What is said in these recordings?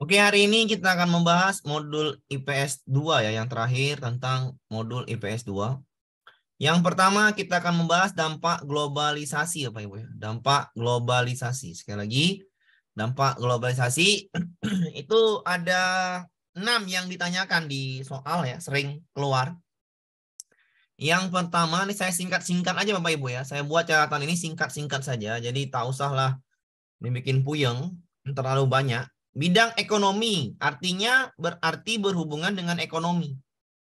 Oke, hari ini kita akan membahas modul IPS 2 ya, yang terakhir tentang modul IPS 2. Yang pertama kita akan membahas dampak globalisasi ya Ibu ya. Dampak globalisasi. Sekali lagi, dampak globalisasi itu ada enam yang ditanyakan di soal ya, sering keluar. Yang pertama ini saya singkat-singkat aja Bapak Ibu ya. Saya buat catatan ini singkat-singkat saja. Jadi tak usahlah dibikin puyeng terlalu banyak Bidang ekonomi artinya berarti berhubungan dengan ekonomi.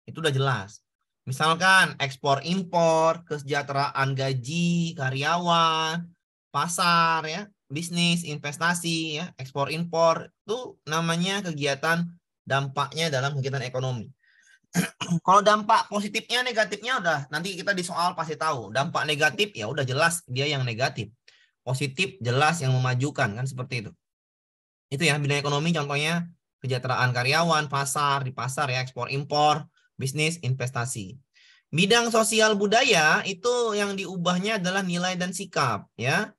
Itu udah jelas. Misalkan ekspor impor, kesejahteraan gaji karyawan, pasar ya, bisnis, investasi ya, ekspor impor itu namanya kegiatan dampaknya dalam kegiatan ekonomi. Kalau dampak positifnya negatifnya udah nanti kita di soal pasti tahu. Dampak negatif ya udah jelas dia yang negatif. Positif jelas yang memajukan kan seperti itu itu ya bidang ekonomi contohnya kesejahteraan karyawan, pasar, di pasar ya, ekspor impor, bisnis, investasi. Bidang sosial budaya itu yang diubahnya adalah nilai dan sikap ya.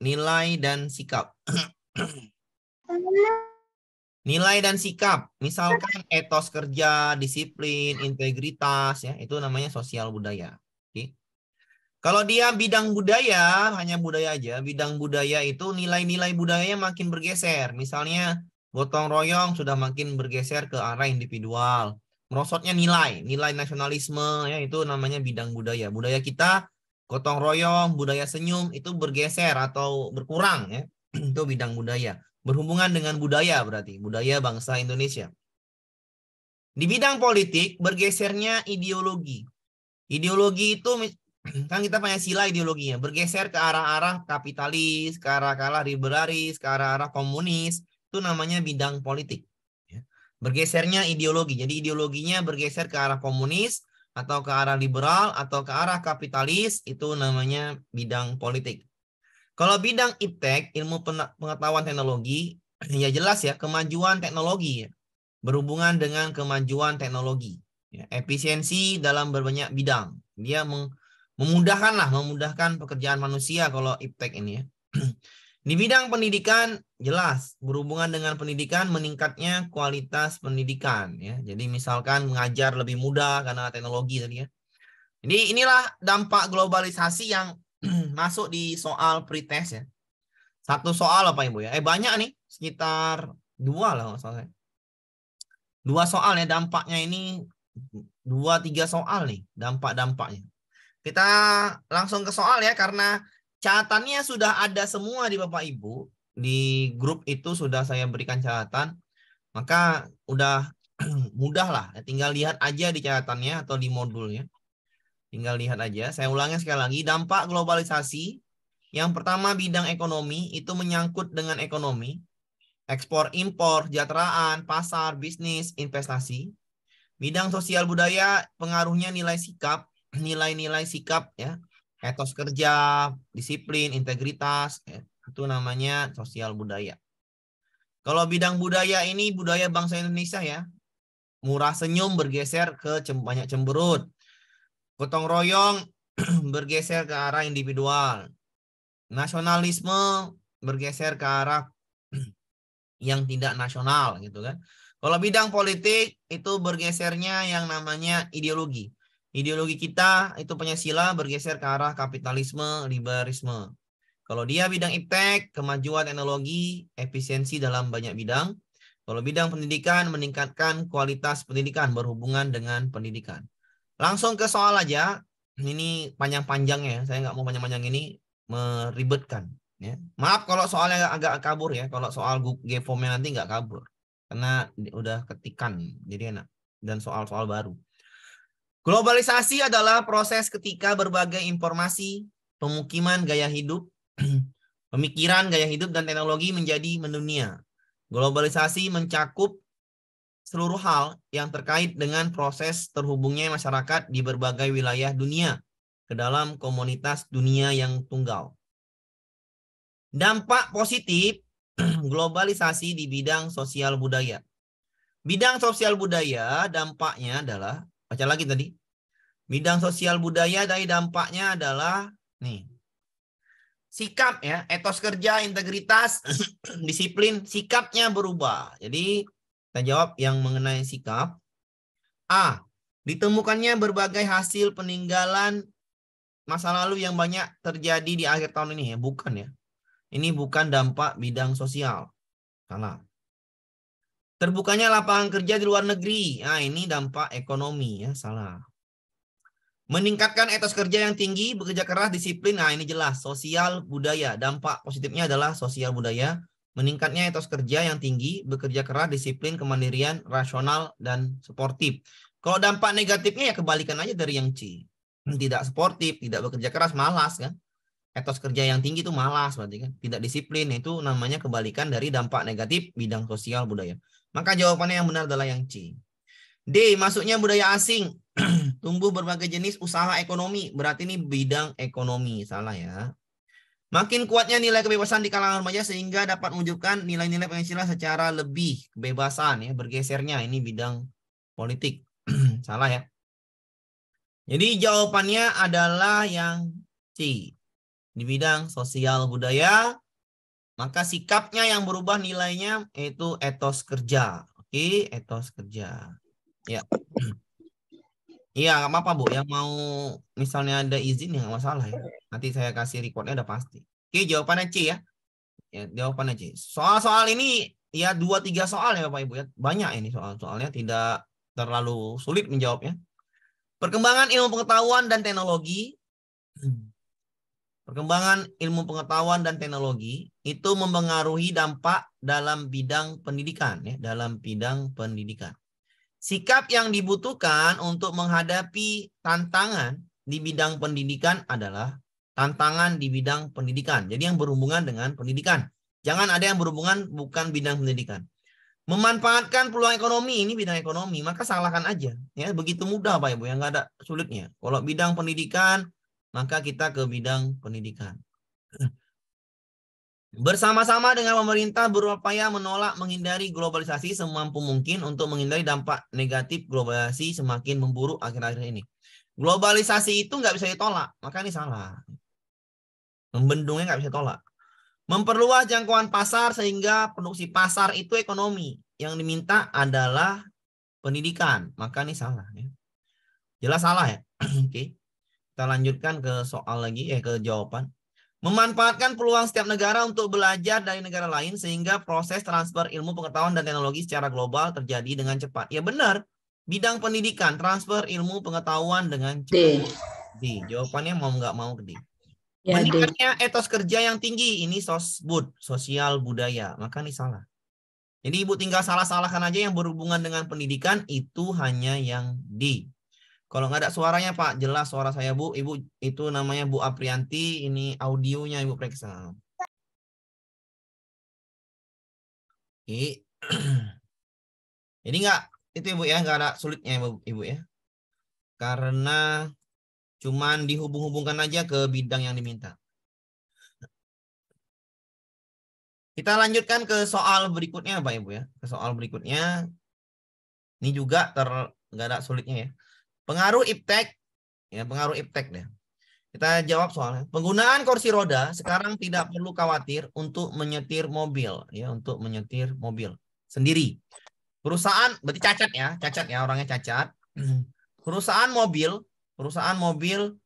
Nilai dan sikap. nilai dan sikap, misalkan etos kerja, disiplin, integritas ya, itu namanya sosial budaya. Oke. Kalau dia bidang budaya, hanya budaya aja, bidang budaya itu nilai-nilai budayanya makin bergeser. Misalnya gotong royong sudah makin bergeser ke arah individual. Merosotnya nilai, nilai nasionalisme ya itu namanya bidang budaya. Budaya kita gotong royong, budaya senyum itu bergeser atau berkurang ya. itu bidang budaya. Berhubungan dengan budaya berarti, budaya bangsa Indonesia. Di bidang politik bergesernya ideologi. Ideologi itu kan kita punya sila ideologinya bergeser ke arah-arah kapitalis, ke arah-arah liberalis, ke arah-arah komunis, itu namanya bidang politik. Ya. Bergesernya ideologi. Jadi ideologinya bergeser ke arah komunis atau ke arah liberal atau ke arah kapitalis itu namanya bidang politik. Kalau bidang iptek ilmu pengetahuan teknologi ya jelas ya kemajuan teknologi ya. berhubungan dengan kemajuan teknologi ya, efisiensi dalam berbanyak bidang dia meng, memudahkan lah, memudahkan pekerjaan manusia kalau iptek ini ya. Di bidang pendidikan jelas berhubungan dengan pendidikan meningkatnya kualitas pendidikan ya. Jadi misalkan mengajar lebih mudah karena teknologi tadi ya. Jadi inilah dampak globalisasi yang masuk di soal pretest ya. Satu soal apa Ibu ya? Eh banyak nih, sekitar dua lah soalnya. Dua soal ya dampaknya ini dua tiga soal nih dampak-dampaknya. Kita langsung ke soal ya karena catatannya sudah ada semua di Bapak Ibu. Di grup itu sudah saya berikan catatan. Maka udah mudah lah, ya, tinggal lihat aja di catatannya atau di modulnya. Tinggal lihat aja. Saya ulangnya sekali lagi, dampak globalisasi yang pertama bidang ekonomi itu menyangkut dengan ekonomi, ekspor impor, kesejahteraan, pasar, bisnis, investasi. Bidang sosial budaya pengaruhnya nilai sikap, nilai-nilai sikap ya, etos kerja, disiplin, integritas, ya, itu namanya sosial budaya. Kalau bidang budaya ini budaya bangsa Indonesia ya, murah senyum bergeser ke cem banyak cemberut, gotong royong bergeser ke arah individual, nasionalisme bergeser ke arah yang tidak nasional gitu kan. Kalau bidang politik itu bergesernya yang namanya ideologi. Ideologi kita itu Pancasila bergeser ke arah kapitalisme, liberalisme. Kalau dia bidang iptek, kemajuan teknologi, efisiensi dalam banyak bidang. Kalau bidang pendidikan, meningkatkan kualitas pendidikan berhubungan dengan pendidikan. Langsung ke soal aja. Ini panjang panjang ya. saya nggak mau panjang-panjang ini meribetkan. Ya. Maaf kalau soalnya agak agak kabur ya, kalau soal gfom formnya nanti nggak kabur. Karena udah ketikan, jadi enak. Dan soal-soal baru. Globalisasi adalah proses ketika berbagai informasi, pemukiman, gaya hidup, pemikiran, gaya hidup, dan teknologi menjadi mendunia. Globalisasi mencakup seluruh hal yang terkait dengan proses terhubungnya masyarakat di berbagai wilayah dunia ke dalam komunitas dunia yang tunggal. Dampak positif globalisasi di bidang sosial budaya. Bidang sosial budaya dampaknya adalah Baca lagi tadi. Bidang sosial budaya dari dampaknya adalah nih. Sikap ya, etos kerja, integritas, disiplin, sikapnya berubah. Jadi kita jawab yang mengenai sikap. A. Ditemukannya berbagai hasil peninggalan masa lalu yang banyak terjadi di akhir tahun ini ya, bukan ya. Ini bukan dampak bidang sosial. Salah. Terbukanya lapangan kerja di luar negeri. Nah, ini dampak ekonomi ya, salah. Meningkatkan etos kerja yang tinggi, bekerja keras, disiplin. Nah, ini jelas sosial budaya. Dampak positifnya adalah sosial budaya. Meningkatnya etos kerja yang tinggi, bekerja keras, disiplin, kemandirian, rasional, dan sportif. Kalau dampak negatifnya ya kebalikan aja dari yang C. Hmm, tidak sportif, tidak bekerja keras, malas kan. Etos kerja yang tinggi itu malas berarti kan. Tidak disiplin itu namanya kebalikan dari dampak negatif bidang sosial budaya. Maka jawabannya yang benar adalah yang C. D. Masuknya budaya asing. Tumbuh berbagai jenis usaha ekonomi. Berarti ini bidang ekonomi. Salah ya. Makin kuatnya nilai kebebasan di kalangan remaja sehingga dapat menunjukkan nilai-nilai Pancasila secara lebih kebebasan ya bergesernya ini bidang politik. Salah ya. Jadi jawabannya adalah yang C. Di bidang sosial budaya maka sikapnya yang berubah nilainya yaitu etos kerja. Oke, etos kerja. Ya. Iya, nggak apa-apa Bu. Yang mau misalnya ada izin ya nggak masalah ya. Nanti saya kasih recordnya ada pasti. Oke, jawabannya C ya. Ya, jawabannya C. Soal-soal ini ya dua tiga soal ya Bapak Ibu ya. Banyak ini soal-soalnya tidak terlalu sulit menjawabnya. Perkembangan ilmu pengetahuan dan teknologi. Perkembangan ilmu pengetahuan dan teknologi itu mempengaruhi dampak dalam bidang pendidikan ya, dalam bidang pendidikan. Sikap yang dibutuhkan untuk menghadapi tantangan di bidang pendidikan adalah tantangan di bidang pendidikan. Jadi yang berhubungan dengan pendidikan. Jangan ada yang berhubungan bukan bidang pendidikan. Memanfaatkan peluang ekonomi ini bidang ekonomi, maka salahkan aja. Ya, begitu mudah Pak Ibu, yang nggak ada sulitnya. Kalau bidang pendidikan, maka kita ke bidang pendidikan. Bersama-sama dengan pemerintah berupaya menolak menghindari globalisasi semampu mungkin untuk menghindari dampak negatif globalisasi semakin memburuk akhir-akhir ini. Globalisasi itu nggak bisa ditolak, maka ini salah. Membendungnya nggak bisa tolak. Memperluas jangkauan pasar sehingga produksi pasar itu ekonomi. Yang diminta adalah pendidikan, maka ini salah. Ya. Jelas salah ya. Oke, kita lanjutkan ke soal lagi, eh ke jawaban. Memanfaatkan peluang setiap negara untuk belajar dari negara lain sehingga proses transfer ilmu pengetahuan dan teknologi secara global terjadi dengan cepat. Ya benar, bidang pendidikan, transfer ilmu pengetahuan dengan cepat. D. D. Jawabannya mau nggak mau ke D. Ya, Meningkatnya etos kerja yang tinggi, ini sosbud, sosial budaya. Maka ini salah. Jadi ibu tinggal salah-salahkan aja yang berhubungan dengan pendidikan, itu hanya yang D. Kalau nggak ada suaranya Pak, jelas suara saya Bu. Ibu itu namanya Bu Aprianti, ini audionya Ibu periksa. Oke. ini nggak itu Ibu ya, nggak ada sulitnya Ibu, Ibu ya. Karena cuman dihubung-hubungkan aja ke bidang yang diminta. Kita lanjutkan ke soal berikutnya Pak Ibu ya. Ke soal berikutnya. Ini juga ter nggak ada sulitnya ya Pengaruh iptek, ya pengaruh iptek deh. Kita jawab soalnya. Penggunaan kursi roda sekarang tidak perlu khawatir untuk menyetir mobil, ya untuk menyetir mobil sendiri. Perusahaan berarti cacat ya, cacat ya orangnya cacat. Perusahaan mobil, perusahaan mobil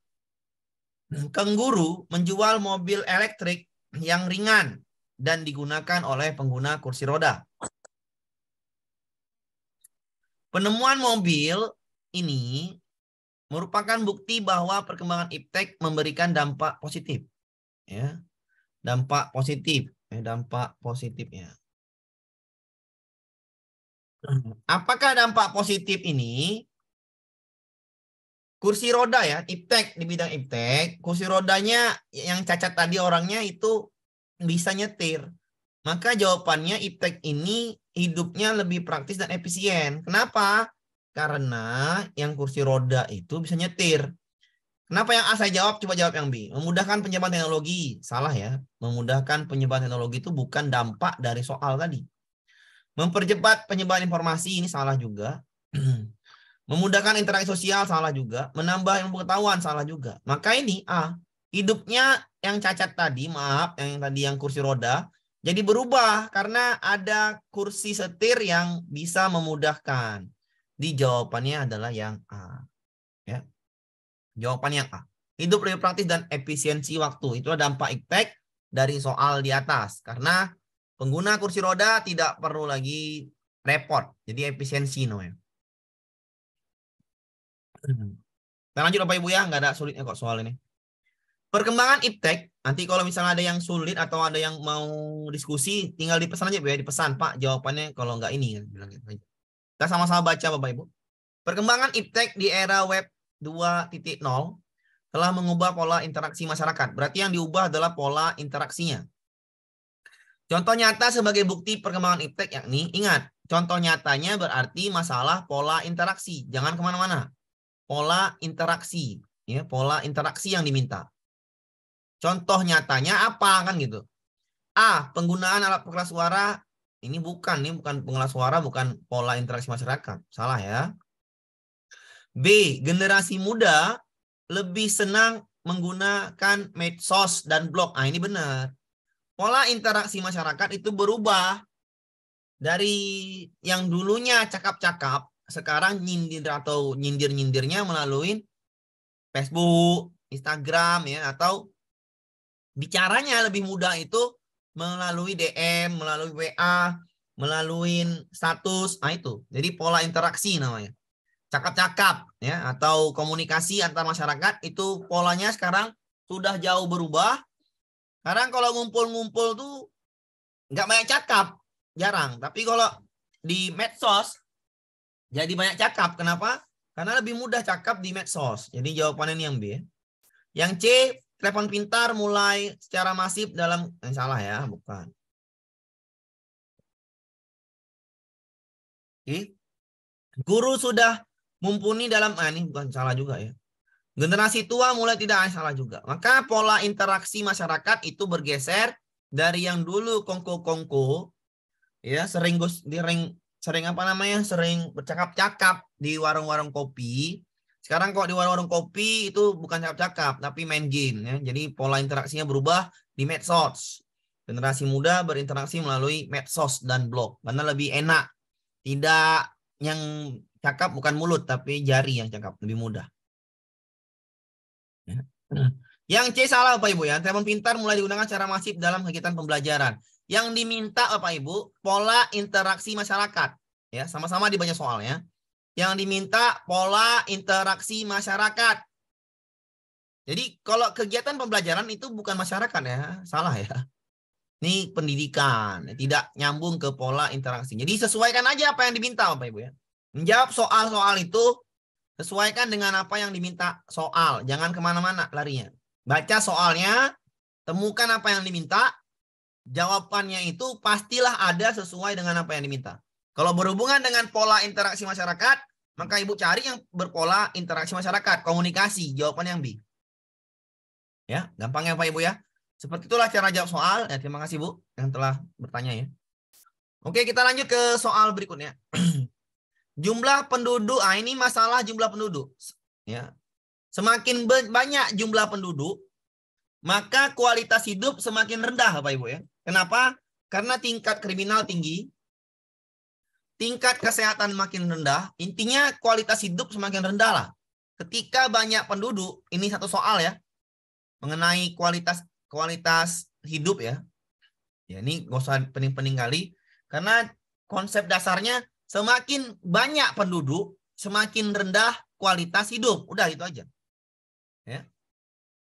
Kenguru menjual mobil elektrik yang ringan dan digunakan oleh pengguna kursi roda. Penemuan mobil ini merupakan bukti bahwa perkembangan iptek memberikan dampak positif. Ya. Dampak positif, ya, dampak positifnya. Apakah dampak positif ini? Kursi roda ya, iptek di bidang iptek, kursi rodanya yang cacat tadi orangnya itu bisa nyetir. Maka jawabannya iptek ini hidupnya lebih praktis dan efisien. Kenapa? Karena yang kursi roda itu bisa nyetir. Kenapa yang A saya jawab? Coba jawab yang B. Memudahkan penyebaran teknologi. Salah ya. Memudahkan penyebaran teknologi itu bukan dampak dari soal tadi. Mempercepat penyebaran informasi ini salah juga. Memudahkan interaksi sosial salah juga. Menambah ilmu pengetahuan salah juga. Maka ini A. Hidupnya yang cacat tadi, maaf, yang tadi yang kursi roda, jadi berubah karena ada kursi setir yang bisa memudahkan di jawabannya adalah yang A. Ya. Jawaban yang A. Hidup lebih praktis dan efisiensi waktu. Itulah dampak iptek dari soal di atas. Karena pengguna kursi roda tidak perlu lagi repot. Jadi efisiensi no ya. Kita lanjut Bapak Ibu ya, nggak ada sulitnya kok soal ini. Perkembangan iptek, nanti kalau misalnya ada yang sulit atau ada yang mau diskusi, tinggal dipesan aja ya, dipesan Pak jawabannya kalau nggak ini. Kan, Bilang gitu aja. Kita sama-sama baca Bapak Ibu. Perkembangan iptek di era web 2.0 telah mengubah pola interaksi masyarakat. Berarti yang diubah adalah pola interaksinya. Contoh nyata sebagai bukti perkembangan iptek yakni ingat, contoh nyatanya berarti masalah pola interaksi. Jangan kemana-mana. Pola interaksi, ya pola interaksi yang diminta. Contoh nyatanya apa kan gitu? A. Penggunaan alat pengeras suara ini bukan, ini bukan pengelas suara, bukan pola interaksi masyarakat. Salah ya. B. Generasi muda lebih senang menggunakan medsos dan blog. Ah ini benar. Pola interaksi masyarakat itu berubah dari yang dulunya cakap-cakap, sekarang nyindir atau nyindir-nyindirnya melalui Facebook, Instagram ya atau bicaranya lebih mudah itu melalui DM, melalui WA, melalui status, nah itu. Jadi pola interaksi namanya. Cakap-cakap ya atau komunikasi antar masyarakat itu polanya sekarang sudah jauh berubah. Sekarang kalau ngumpul-ngumpul tuh nggak banyak cakap, jarang. Tapi kalau di medsos jadi banyak cakap. Kenapa? Karena lebih mudah cakap di medsos. Jadi jawabannya ini yang B. Yang C, telepon pintar mulai secara masif dalam eh, salah ya, bukan. Oke. Guru sudah mumpuni dalam ah ini bukan salah juga ya. Generasi tua mulai tidak eh, salah juga. Maka pola interaksi masyarakat itu bergeser dari yang dulu kongko-kongko ya sering gus sering sering apa namanya sering bercakap-cakap di warung-warung kopi sekarang kalau di warung-warung kopi itu bukan cakap-cakap, tapi main game. Ya. Jadi pola interaksinya berubah di medsos. Generasi muda berinteraksi melalui medsos dan blog. Karena lebih enak. Tidak yang cakap bukan mulut, tapi jari yang cakap. Lebih mudah. Ya. Yang C salah Pak Ibu ya. Telepon pintar mulai digunakan secara masif dalam kegiatan pembelajaran. Yang diminta Bapak Ibu, pola interaksi masyarakat. Ya, sama-sama di banyak soal ya yang diminta pola interaksi masyarakat. Jadi kalau kegiatan pembelajaran itu bukan masyarakat ya, salah ya. Ini pendidikan, tidak nyambung ke pola interaksi. Jadi sesuaikan aja apa yang diminta Bapak Ibu ya. Menjawab soal-soal itu sesuaikan dengan apa yang diminta soal. Jangan kemana-mana larinya. Baca soalnya, temukan apa yang diminta, jawabannya itu pastilah ada sesuai dengan apa yang diminta. Kalau berhubungan dengan pola interaksi masyarakat, maka Ibu cari yang berpola interaksi masyarakat, komunikasi, jawaban yang B. Ya, gampang ya Pak Ibu ya. Seperti itulah cara jawab soal. Ya, terima kasih Bu yang telah bertanya ya. Oke, kita lanjut ke soal berikutnya. jumlah penduduk, ah ini masalah jumlah penduduk. Ya. Semakin banyak jumlah penduduk, maka kualitas hidup semakin rendah Pak Ibu ya. Kenapa? Karena tingkat kriminal tinggi, tingkat kesehatan makin rendah, intinya kualitas hidup semakin rendah lah. Ketika banyak penduduk, ini satu soal ya, mengenai kualitas kualitas hidup ya. Ya ini gak usah pening-pening kali, karena konsep dasarnya semakin banyak penduduk, semakin rendah kualitas hidup. Udah itu aja. Ya.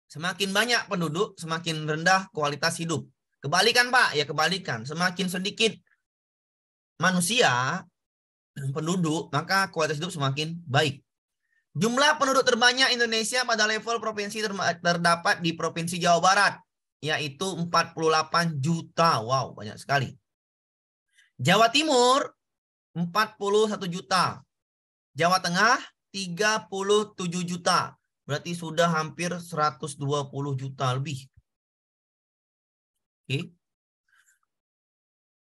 Semakin banyak penduduk, semakin rendah kualitas hidup. Kebalikan Pak, ya kebalikan. Semakin sedikit manusia, penduduk, maka kualitas hidup semakin baik. Jumlah penduduk terbanyak Indonesia pada level provinsi terdapat di Provinsi Jawa Barat, yaitu 48 juta. Wow, banyak sekali. Jawa Timur 41 juta. Jawa Tengah 37 juta. Berarti sudah hampir 120 juta lebih. Oke. Okay.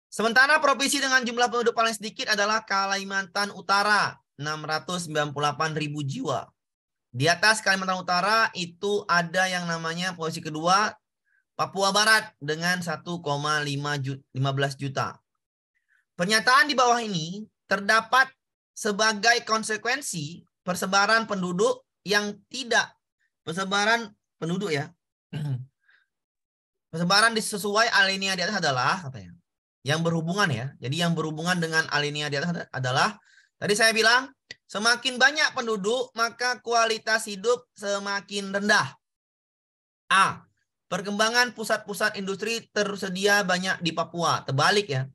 Sementara provinsi dengan jumlah penduduk paling sedikit adalah Kalimantan Utara, 698 ribu jiwa. Di atas Kalimantan Utara itu ada yang namanya posisi kedua Papua Barat dengan 1,15 juta. Pernyataan di bawah ini terdapat sebagai konsekuensi persebaran penduduk yang tidak persebaran penduduk ya. Persebaran disesuai alinea di atas adalah katanya yang berhubungan ya. Jadi yang berhubungan dengan alinea di atas adalah tadi saya bilang semakin banyak penduduk maka kualitas hidup semakin rendah. A. Perkembangan pusat-pusat industri tersedia banyak di Papua. Terbalik ya.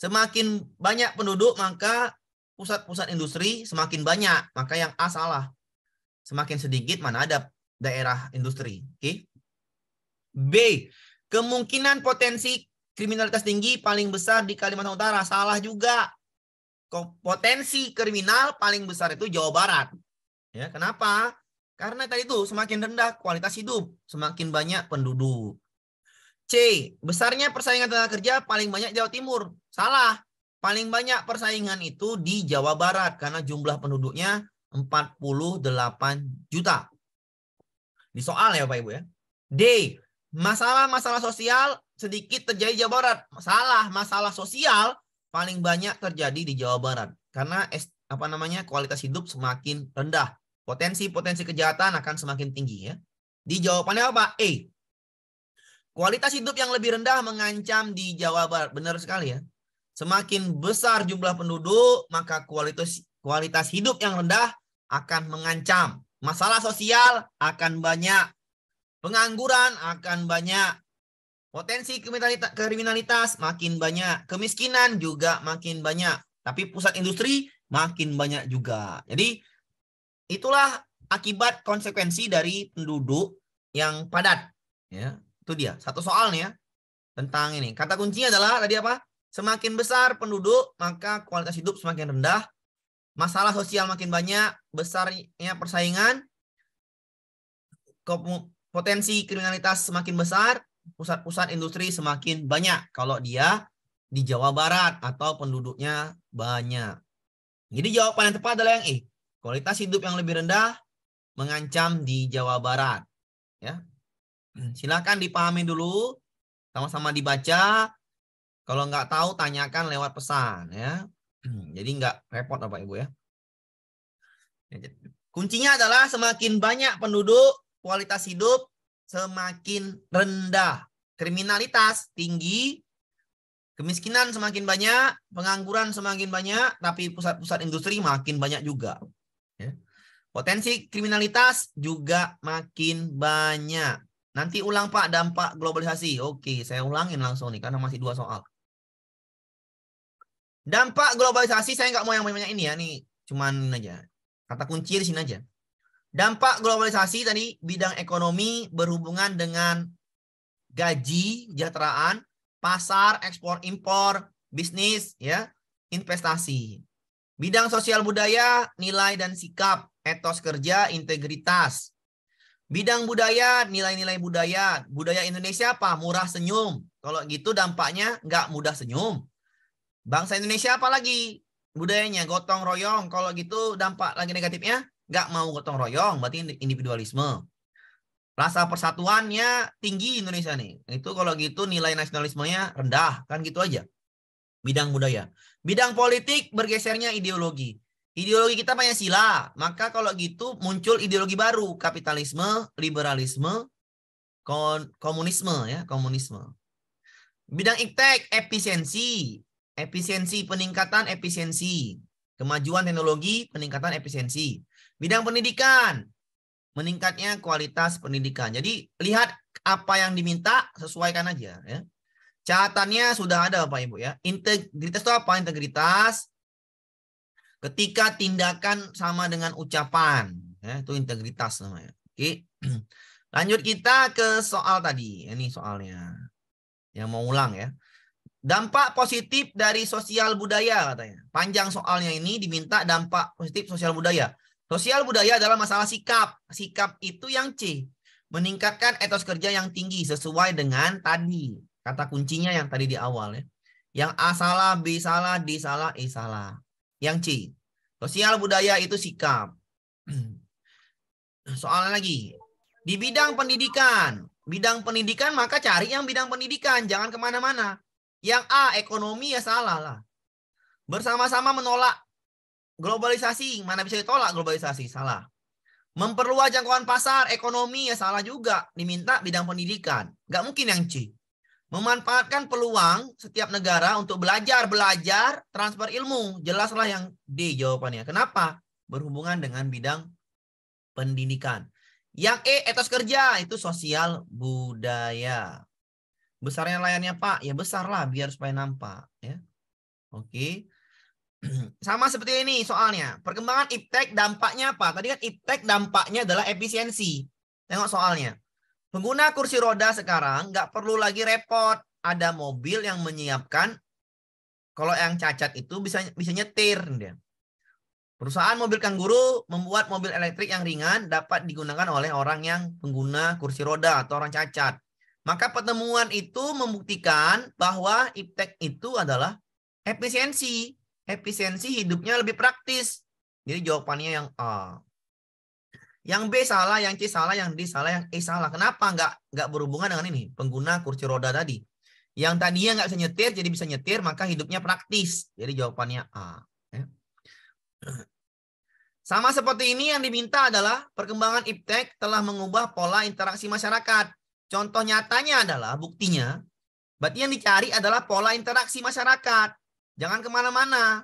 Semakin banyak penduduk maka pusat-pusat industri semakin banyak, maka yang A salah. Semakin sedikit mana ada daerah industri, oke? Okay? B. Kemungkinan potensi kriminalitas tinggi paling besar di Kalimantan Utara. Salah juga. Potensi kriminal paling besar itu Jawa Barat. Ya, kenapa? Karena tadi itu semakin rendah kualitas hidup, semakin banyak penduduk. C. Besarnya persaingan tenaga kerja paling banyak Jawa Timur. Salah. Paling banyak persaingan itu di Jawa Barat karena jumlah penduduknya 48 juta. Di soal ya Bapak Ibu ya. D. Masalah-masalah sosial sedikit terjadi Jawa Barat. Masalah masalah sosial paling banyak terjadi di Jawa Barat karena apa namanya kualitas hidup semakin rendah. Potensi-potensi kejahatan akan semakin tinggi ya. Di jawabannya apa? E. Kualitas hidup yang lebih rendah mengancam di Jawa Barat. Benar sekali ya. Semakin besar jumlah penduduk, maka kualitas kualitas hidup yang rendah akan mengancam. Masalah sosial akan banyak. Pengangguran akan banyak. Potensi kriminalitas, makin banyak, kemiskinan juga makin banyak, tapi pusat industri makin banyak juga. Jadi itulah akibat konsekuensi dari penduduk yang padat. Ya, itu dia. Satu soalnya tentang ini. Kata kuncinya adalah tadi apa? Semakin besar penduduk, maka kualitas hidup semakin rendah. Masalah sosial makin banyak, besarnya persaingan, potensi kriminalitas semakin besar, pusat-pusat industri semakin banyak kalau dia di Jawa Barat atau penduduknya banyak. Jadi jawaban yang tepat adalah yang E. Kualitas hidup yang lebih rendah mengancam di Jawa Barat. Ya. Silakan dipahami dulu, sama-sama dibaca. Kalau nggak tahu tanyakan lewat pesan ya. Jadi nggak repot Bapak Ibu ya. Kuncinya adalah semakin banyak penduduk, kualitas hidup semakin rendah. Kriminalitas tinggi, kemiskinan semakin banyak, pengangguran semakin banyak, tapi pusat-pusat industri makin banyak juga. Ya. Potensi kriminalitas juga makin banyak. Nanti ulang Pak dampak globalisasi. Oke, saya ulangin langsung nih karena masih dua soal. Dampak globalisasi saya nggak mau yang banyak-banyak ini ya, nih cuman aja. Kata kunci di sini aja. Dampak globalisasi tadi bidang ekonomi berhubungan dengan gaji, kesejahteraan, pasar, ekspor impor, bisnis, ya, investasi. Bidang sosial budaya, nilai dan sikap, etos kerja, integritas. Bidang budaya, nilai-nilai budaya. Budaya Indonesia apa? Murah senyum. Kalau gitu dampaknya nggak mudah senyum. Bangsa Indonesia apa lagi? Budayanya gotong royong. Kalau gitu dampak lagi negatifnya nggak mau gotong royong, berarti individualisme. Rasa persatuannya tinggi Indonesia nih. Itu kalau gitu nilai nasionalismenya rendah, kan gitu aja. Bidang budaya. Bidang politik bergesernya ideologi. Ideologi kita banyak sila maka kalau gitu muncul ideologi baru, kapitalisme, liberalisme, komunisme ya, komunisme. Bidang iktek, efisiensi, efisiensi peningkatan efisiensi, kemajuan teknologi, peningkatan efisiensi. Bidang pendidikan, meningkatnya kualitas pendidikan. Jadi lihat apa yang diminta, sesuaikan aja. Ya. Catatannya sudah ada Bapak Ibu ya. Integritas itu apa? Integritas ketika tindakan sama dengan ucapan. Ya, itu integritas namanya. Oke. Lanjut kita ke soal tadi. Ya, ini soalnya. Yang mau ulang ya. Dampak positif dari sosial budaya katanya. Panjang soalnya ini diminta dampak positif sosial budaya. Sosial budaya adalah masalah sikap. Sikap itu yang C. Meningkatkan etos kerja yang tinggi sesuai dengan tadi. Kata kuncinya yang tadi di awal ya. Yang A salah, B salah, D salah, E salah. Yang C. Sosial budaya itu sikap. Soal lagi. Di bidang pendidikan. Bidang pendidikan maka cari yang bidang pendidikan. Jangan kemana-mana. Yang A, ekonomi ya salah lah. Bersama-sama menolak globalisasi mana bisa ditolak globalisasi salah memperluas jangkauan pasar ekonomi ya salah juga diminta bidang pendidikan nggak mungkin yang C memanfaatkan peluang setiap negara untuk belajar belajar transfer ilmu jelaslah yang D jawabannya kenapa berhubungan dengan bidang pendidikan yang E etos kerja itu sosial budaya besarnya layarnya pak ya besar lah biar supaya nampak ya oke Sama seperti ini soalnya. Perkembangan iptek dampaknya apa? Tadi kan iptek dampaknya adalah efisiensi. Tengok soalnya. Pengguna kursi roda sekarang nggak perlu lagi repot. Ada mobil yang menyiapkan kalau yang cacat itu bisa bisa nyetir dia. Perusahaan mobil kangguru membuat mobil elektrik yang ringan dapat digunakan oleh orang yang pengguna kursi roda atau orang cacat. Maka pertemuan itu membuktikan bahwa iptek itu adalah efisiensi efisiensi hidupnya lebih praktis. Jadi jawabannya yang A. Yang B salah, yang C salah, yang D salah, yang E salah. Kenapa nggak nggak berhubungan dengan ini? Pengguna kursi roda tadi. Yang tadinya nggak bisa nyetir, jadi bisa nyetir, maka hidupnya praktis. Jadi jawabannya A. Ya. Sama seperti ini yang diminta adalah perkembangan iptek telah mengubah pola interaksi masyarakat. Contoh nyatanya adalah buktinya, berarti yang dicari adalah pola interaksi masyarakat. Jangan kemana-mana.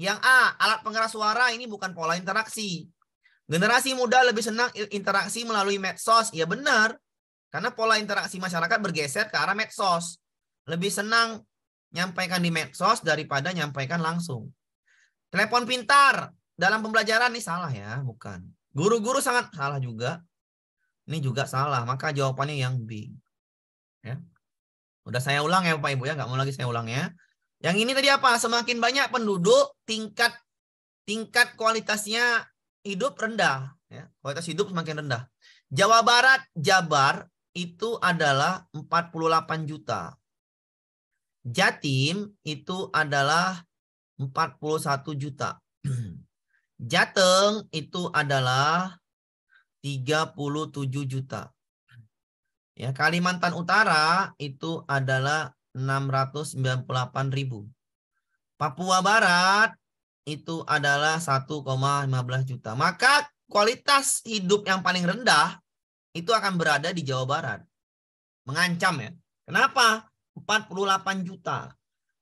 Yang A, alat pengeras suara ini bukan pola interaksi. Generasi muda lebih senang interaksi melalui medsos. Ya benar. Karena pola interaksi masyarakat bergeser ke arah medsos. Lebih senang nyampaikan di medsos daripada nyampaikan langsung. Telepon pintar dalam pembelajaran ini salah ya, bukan. Guru-guru sangat salah juga. Ini juga salah, maka jawabannya yang B. Ya. Udah saya ulang ya Bapak Ibu ya, nggak mau lagi saya ulang ya. Yang ini tadi apa? Semakin banyak penduduk, tingkat tingkat kualitasnya hidup rendah. Ya, kualitas hidup semakin rendah. Jawa Barat, Jabar itu adalah 48 juta. Jatim itu adalah 41 juta. Jateng itu adalah 37 juta. Ya, Kalimantan Utara itu adalah 698.000. Papua Barat itu adalah 1,15 juta. Maka kualitas hidup yang paling rendah itu akan berada di Jawa Barat. Mengancam ya. Kenapa? 48 juta.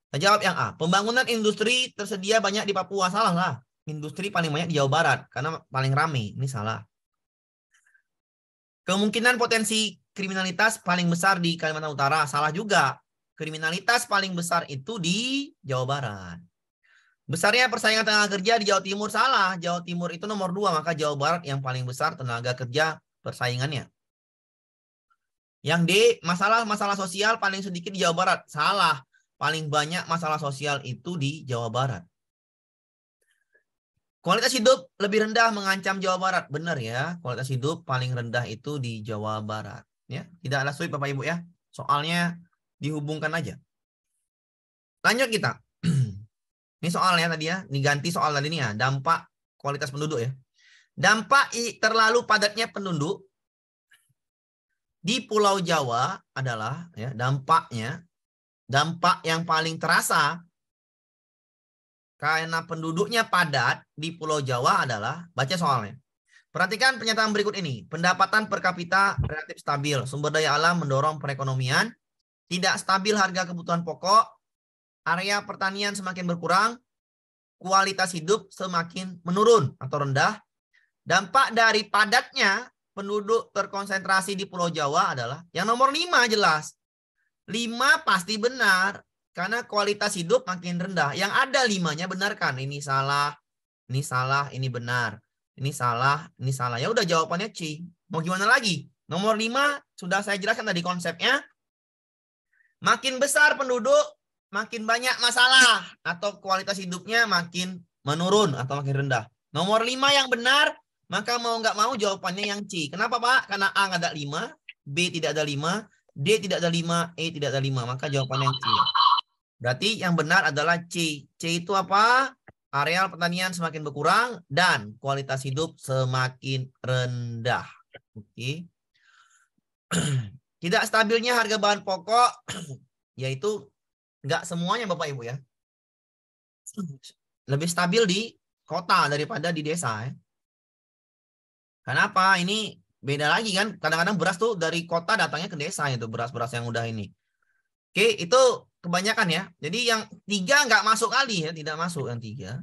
Saya jawab yang A. Pembangunan industri tersedia banyak di Papua. Salah lah. Industri paling banyak di Jawa Barat. Karena paling ramai. Ini salah. Kemungkinan potensi kriminalitas paling besar di Kalimantan Utara. Salah juga kriminalitas paling besar itu di Jawa Barat. Besarnya persaingan tenaga kerja di Jawa Timur salah. Jawa Timur itu nomor dua, maka Jawa Barat yang paling besar tenaga kerja persaingannya. Yang D, masalah-masalah sosial paling sedikit di Jawa Barat. Salah. Paling banyak masalah sosial itu di Jawa Barat. Kualitas hidup lebih rendah mengancam Jawa Barat. Benar ya, kualitas hidup paling rendah itu di Jawa Barat. Ya, tidak ada sulit Bapak Ibu ya. Soalnya dihubungkan aja. Lanjut kita. ini soalnya tadi ya, ini ganti soal tadi nih ya, dampak kualitas penduduk ya. Dampak terlalu padatnya penduduk di Pulau Jawa adalah ya, dampaknya dampak yang paling terasa karena penduduknya padat di Pulau Jawa adalah baca soalnya. Perhatikan pernyataan berikut ini. Pendapatan per kapita relatif stabil. Sumber daya alam mendorong perekonomian. Tidak stabil harga kebutuhan pokok, area pertanian semakin berkurang, kualitas hidup semakin menurun atau rendah. Dampak dari padatnya penduduk terkonsentrasi di Pulau Jawa adalah yang nomor lima jelas. Lima pasti benar, karena kualitas hidup makin rendah. Yang ada limanya benarkan. Ini salah, ini salah, ini benar. Ini salah, ini salah. Ya udah jawabannya C. Mau gimana lagi? Nomor lima sudah saya jelaskan tadi konsepnya. Makin besar penduduk, makin banyak masalah atau kualitas hidupnya makin menurun atau makin rendah. Nomor lima yang benar, maka mau nggak mau jawabannya yang C. Kenapa Pak? Karena A nggak ada lima, B tidak ada lima, D tidak ada lima, E tidak ada lima. Maka jawabannya yang C. Berarti yang benar adalah C. C itu apa? Areal pertanian semakin berkurang dan kualitas hidup semakin rendah. Oke. Okay. Tidak stabilnya harga bahan pokok, yaitu nggak semuanya Bapak Ibu ya. Lebih stabil di kota daripada di desa. Ya. Kenapa? Ini beda lagi kan. Kadang-kadang beras tuh dari kota datangnya ke desa itu beras-beras yang udah ini. Oke, itu kebanyakan ya. Jadi yang tiga nggak masuk kali ya, tidak masuk yang tiga.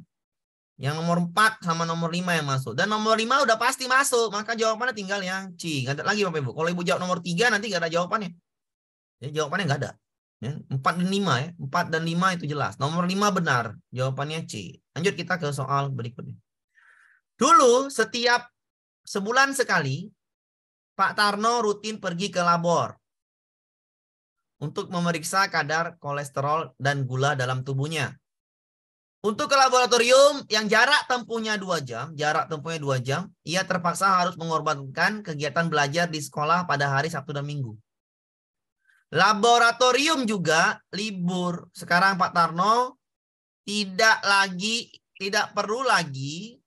Yang nomor 4 sama nomor 5 yang masuk. Dan nomor 5 udah pasti masuk. Maka jawabannya tinggal yang C. Gak ada lagi Bapak Ibu. Kalau Ibu jawab nomor 3 nanti gak ada jawabannya. Jadi jawabannya gak ada. Ya, 4 dan 5 ya. 4 dan 5 itu jelas. Nomor 5 benar. Jawabannya C. Lanjut kita ke soal berikutnya. Dulu setiap sebulan sekali Pak Tarno rutin pergi ke labor untuk memeriksa kadar kolesterol dan gula dalam tubuhnya. Untuk ke laboratorium yang jarak tempuhnya dua jam, jarak tempuhnya dua jam, ia terpaksa harus mengorbankan kegiatan belajar di sekolah pada hari Sabtu dan Minggu. Laboratorium juga libur. Sekarang Pak Tarno tidak lagi tidak perlu lagi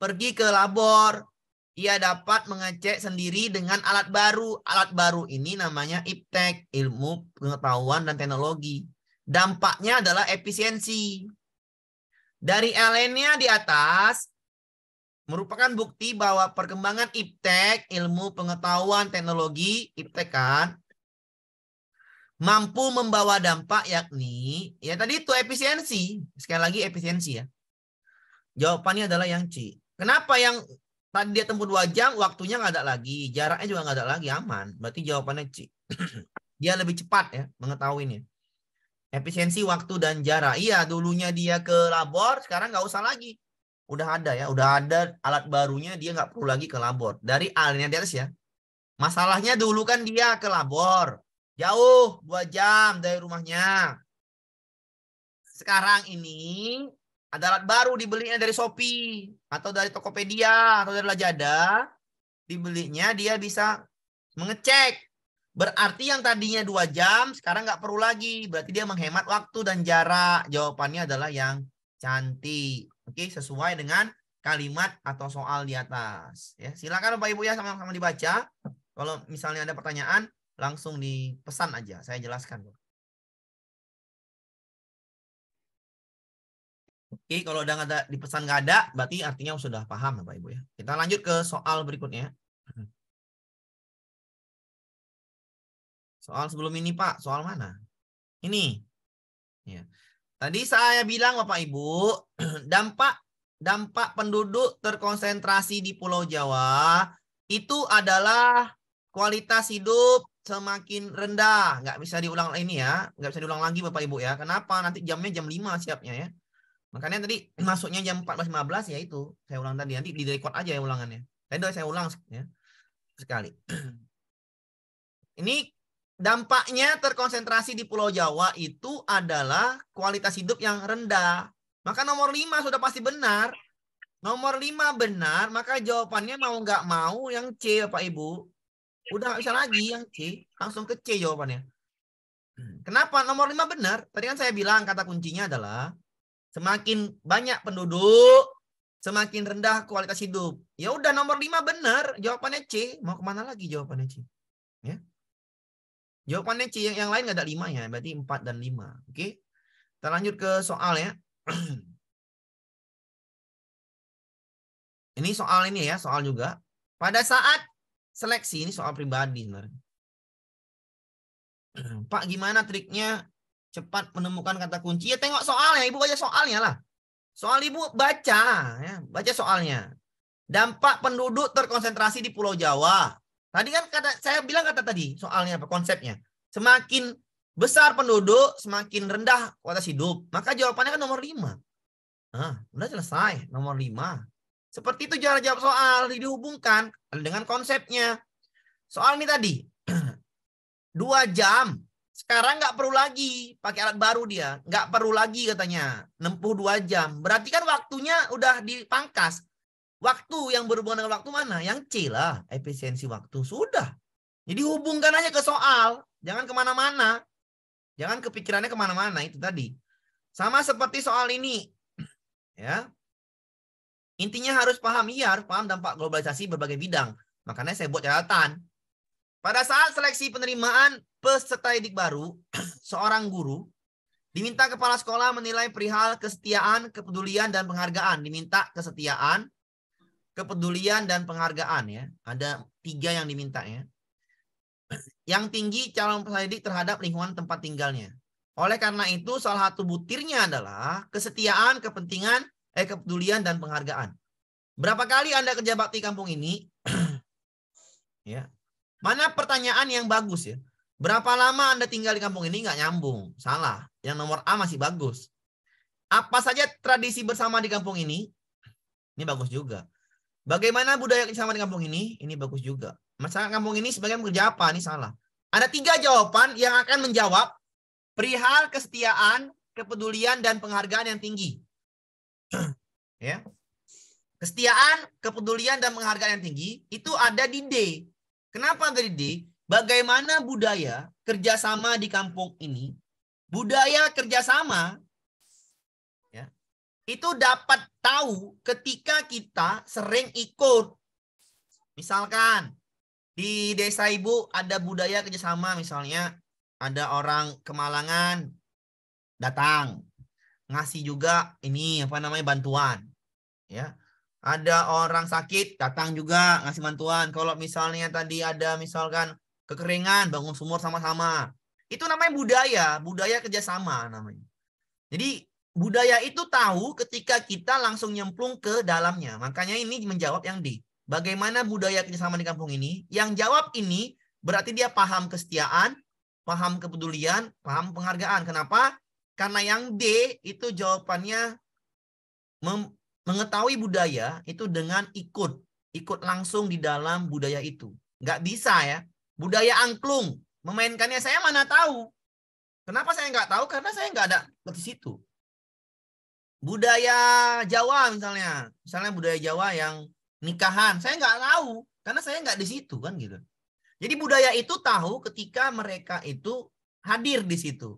pergi ke labor. Ia dapat mengecek sendiri dengan alat baru. Alat baru ini namanya IPTEK, ilmu pengetahuan dan teknologi. Dampaknya adalah efisiensi. Dari LN-nya di atas merupakan bukti bahwa perkembangan iptek, ilmu pengetahuan teknologi iptek kan mampu membawa dampak yakni ya tadi itu efisiensi. Sekali lagi efisiensi ya. Jawabannya adalah yang C. Kenapa yang tadi dia tempuh dua jam, waktunya nggak ada lagi, jaraknya juga nggak ada lagi, aman. Berarti jawabannya C. dia lebih cepat ya mengetahuinya. Efisiensi waktu dan jarak. Iya, dulunya dia ke labor, sekarang nggak usah lagi. Udah ada ya, udah ada alat barunya, dia nggak perlu lagi ke labor. Dari alinnya di atas ya. Masalahnya dulu kan dia ke labor. Jauh, dua jam dari rumahnya. Sekarang ini ada alat baru dibelinya dari Shopee atau dari Tokopedia atau dari Lazada. Dibelinya dia bisa mengecek Berarti yang tadinya dua jam sekarang nggak perlu lagi. Berarti dia menghemat waktu dan jarak. Jawabannya adalah yang cantik. Oke, sesuai dengan kalimat atau soal di atas. Ya, silakan Bapak Ibu ya sama-sama dibaca. Kalau misalnya ada pertanyaan, langsung dipesan aja. Saya jelaskan. Oke, kalau udah nggak ada dipesan nggak ada, berarti artinya sudah paham Bapak Ibu ya. Kita lanjut ke soal berikutnya. Hmm. Soal sebelum ini Pak, soal mana? Ini. Ya. Tadi saya bilang Bapak Ibu, dampak dampak penduduk terkonsentrasi di Pulau Jawa itu adalah kualitas hidup semakin rendah. Nggak bisa diulang ini ya. Nggak bisa diulang lagi Bapak Ibu ya. Kenapa? Nanti jamnya jam 5 siapnya ya. Makanya tadi masuknya jam 14.15 ya itu. Saya ulang tadi. Nanti di record aja ya ulangannya. Tadi saya ulang ya. Sekali. Ini dampaknya terkonsentrasi di Pulau Jawa itu adalah kualitas hidup yang rendah. Maka nomor lima sudah pasti benar. Nomor lima benar, maka jawabannya mau nggak mau yang C, Pak Ibu. Udah nggak bisa lagi yang C, langsung ke C jawabannya. Kenapa? Nomor lima benar. Tadi kan saya bilang kata kuncinya adalah semakin banyak penduduk, semakin rendah kualitas hidup. Ya udah nomor lima benar, jawabannya C. Mau kemana lagi jawabannya C? Ya. Jawabannya C yang, yang lain nggak ada lima ya, berarti 4 dan 5. Oke. Okay? Kita lanjut ke soal ya. ini soal ini ya, soal juga. Pada saat seleksi ini soal pribadi sebenarnya. Pak gimana triknya cepat menemukan kata kunci? Ya tengok soalnya, Ibu aja soalnya lah. Soal Ibu baca ya, baca soalnya. Dampak penduduk terkonsentrasi di Pulau Jawa Tadi kan kata saya bilang kata tadi soalnya apa konsepnya. Semakin besar penduduk, semakin rendah kualitas hidup. Maka jawabannya kan nomor lima Nah, udah selesai nomor lima Seperti itu cara jawab soal dihubungkan dengan konsepnya. Soal ini tadi dua jam. Sekarang nggak perlu lagi pakai alat baru dia, nggak perlu lagi katanya. dua jam. Berarti kan waktunya udah dipangkas. Waktu yang berhubungan dengan waktu mana? Yang C lah, efisiensi waktu. Sudah. Jadi hubungkan aja ke soal. Jangan kemana-mana. Jangan kepikirannya kemana-mana, itu tadi. Sama seperti soal ini. ya Intinya harus paham, iya harus paham dampak globalisasi berbagai bidang. Makanya saya buat catatan. Pada saat seleksi penerimaan peserta didik baru, seorang guru Diminta kepala sekolah menilai perihal kesetiaan, kepedulian, dan penghargaan. Diminta kesetiaan, kepedulian dan penghargaan ya. Ada tiga yang diminta ya. Yang tinggi calon didik terhadap lingkungan tempat tinggalnya. Oleh karena itu salah satu butirnya adalah kesetiaan, kepentingan, eh kepedulian dan penghargaan. Berapa kali Anda kerja bakti kampung ini? ya. Mana pertanyaan yang bagus ya? Berapa lama Anda tinggal di kampung ini nggak nyambung? Salah. Yang nomor A masih bagus. Apa saja tradisi bersama di kampung ini? Ini bagus juga. Bagaimana budaya kerjasama di kampung ini? Ini bagus juga. Masyarakat kampung ini sebagai bekerja apa? Ini salah. Ada tiga jawaban yang akan menjawab perihal kesetiaan, kepedulian, dan penghargaan yang tinggi. ya. Kesetiaan, kepedulian, dan penghargaan yang tinggi itu ada di D. Kenapa ada di D? Bagaimana budaya kerjasama di kampung ini, budaya kerjasama itu dapat tahu ketika kita sering ikut. Misalkan di desa ibu ada budaya kerjasama misalnya ada orang kemalangan datang ngasih juga ini apa namanya bantuan ya ada orang sakit datang juga ngasih bantuan kalau misalnya tadi ada misalkan kekeringan bangun sumur sama-sama itu namanya budaya budaya kerjasama namanya jadi budaya itu tahu ketika kita langsung nyemplung ke dalamnya. Makanya ini menjawab yang D. Bagaimana budaya kerjasama di kampung ini? Yang jawab ini berarti dia paham kesetiaan, paham kepedulian, paham penghargaan. Kenapa? Karena yang D itu jawabannya mengetahui budaya itu dengan ikut. Ikut langsung di dalam budaya itu. Nggak bisa ya. Budaya angklung. Memainkannya saya mana tahu. Kenapa saya nggak tahu? Karena saya nggak ada di situ budaya Jawa misalnya, misalnya budaya Jawa yang nikahan, saya nggak tahu karena saya nggak di situ kan gitu. Jadi budaya itu tahu ketika mereka itu hadir di situ.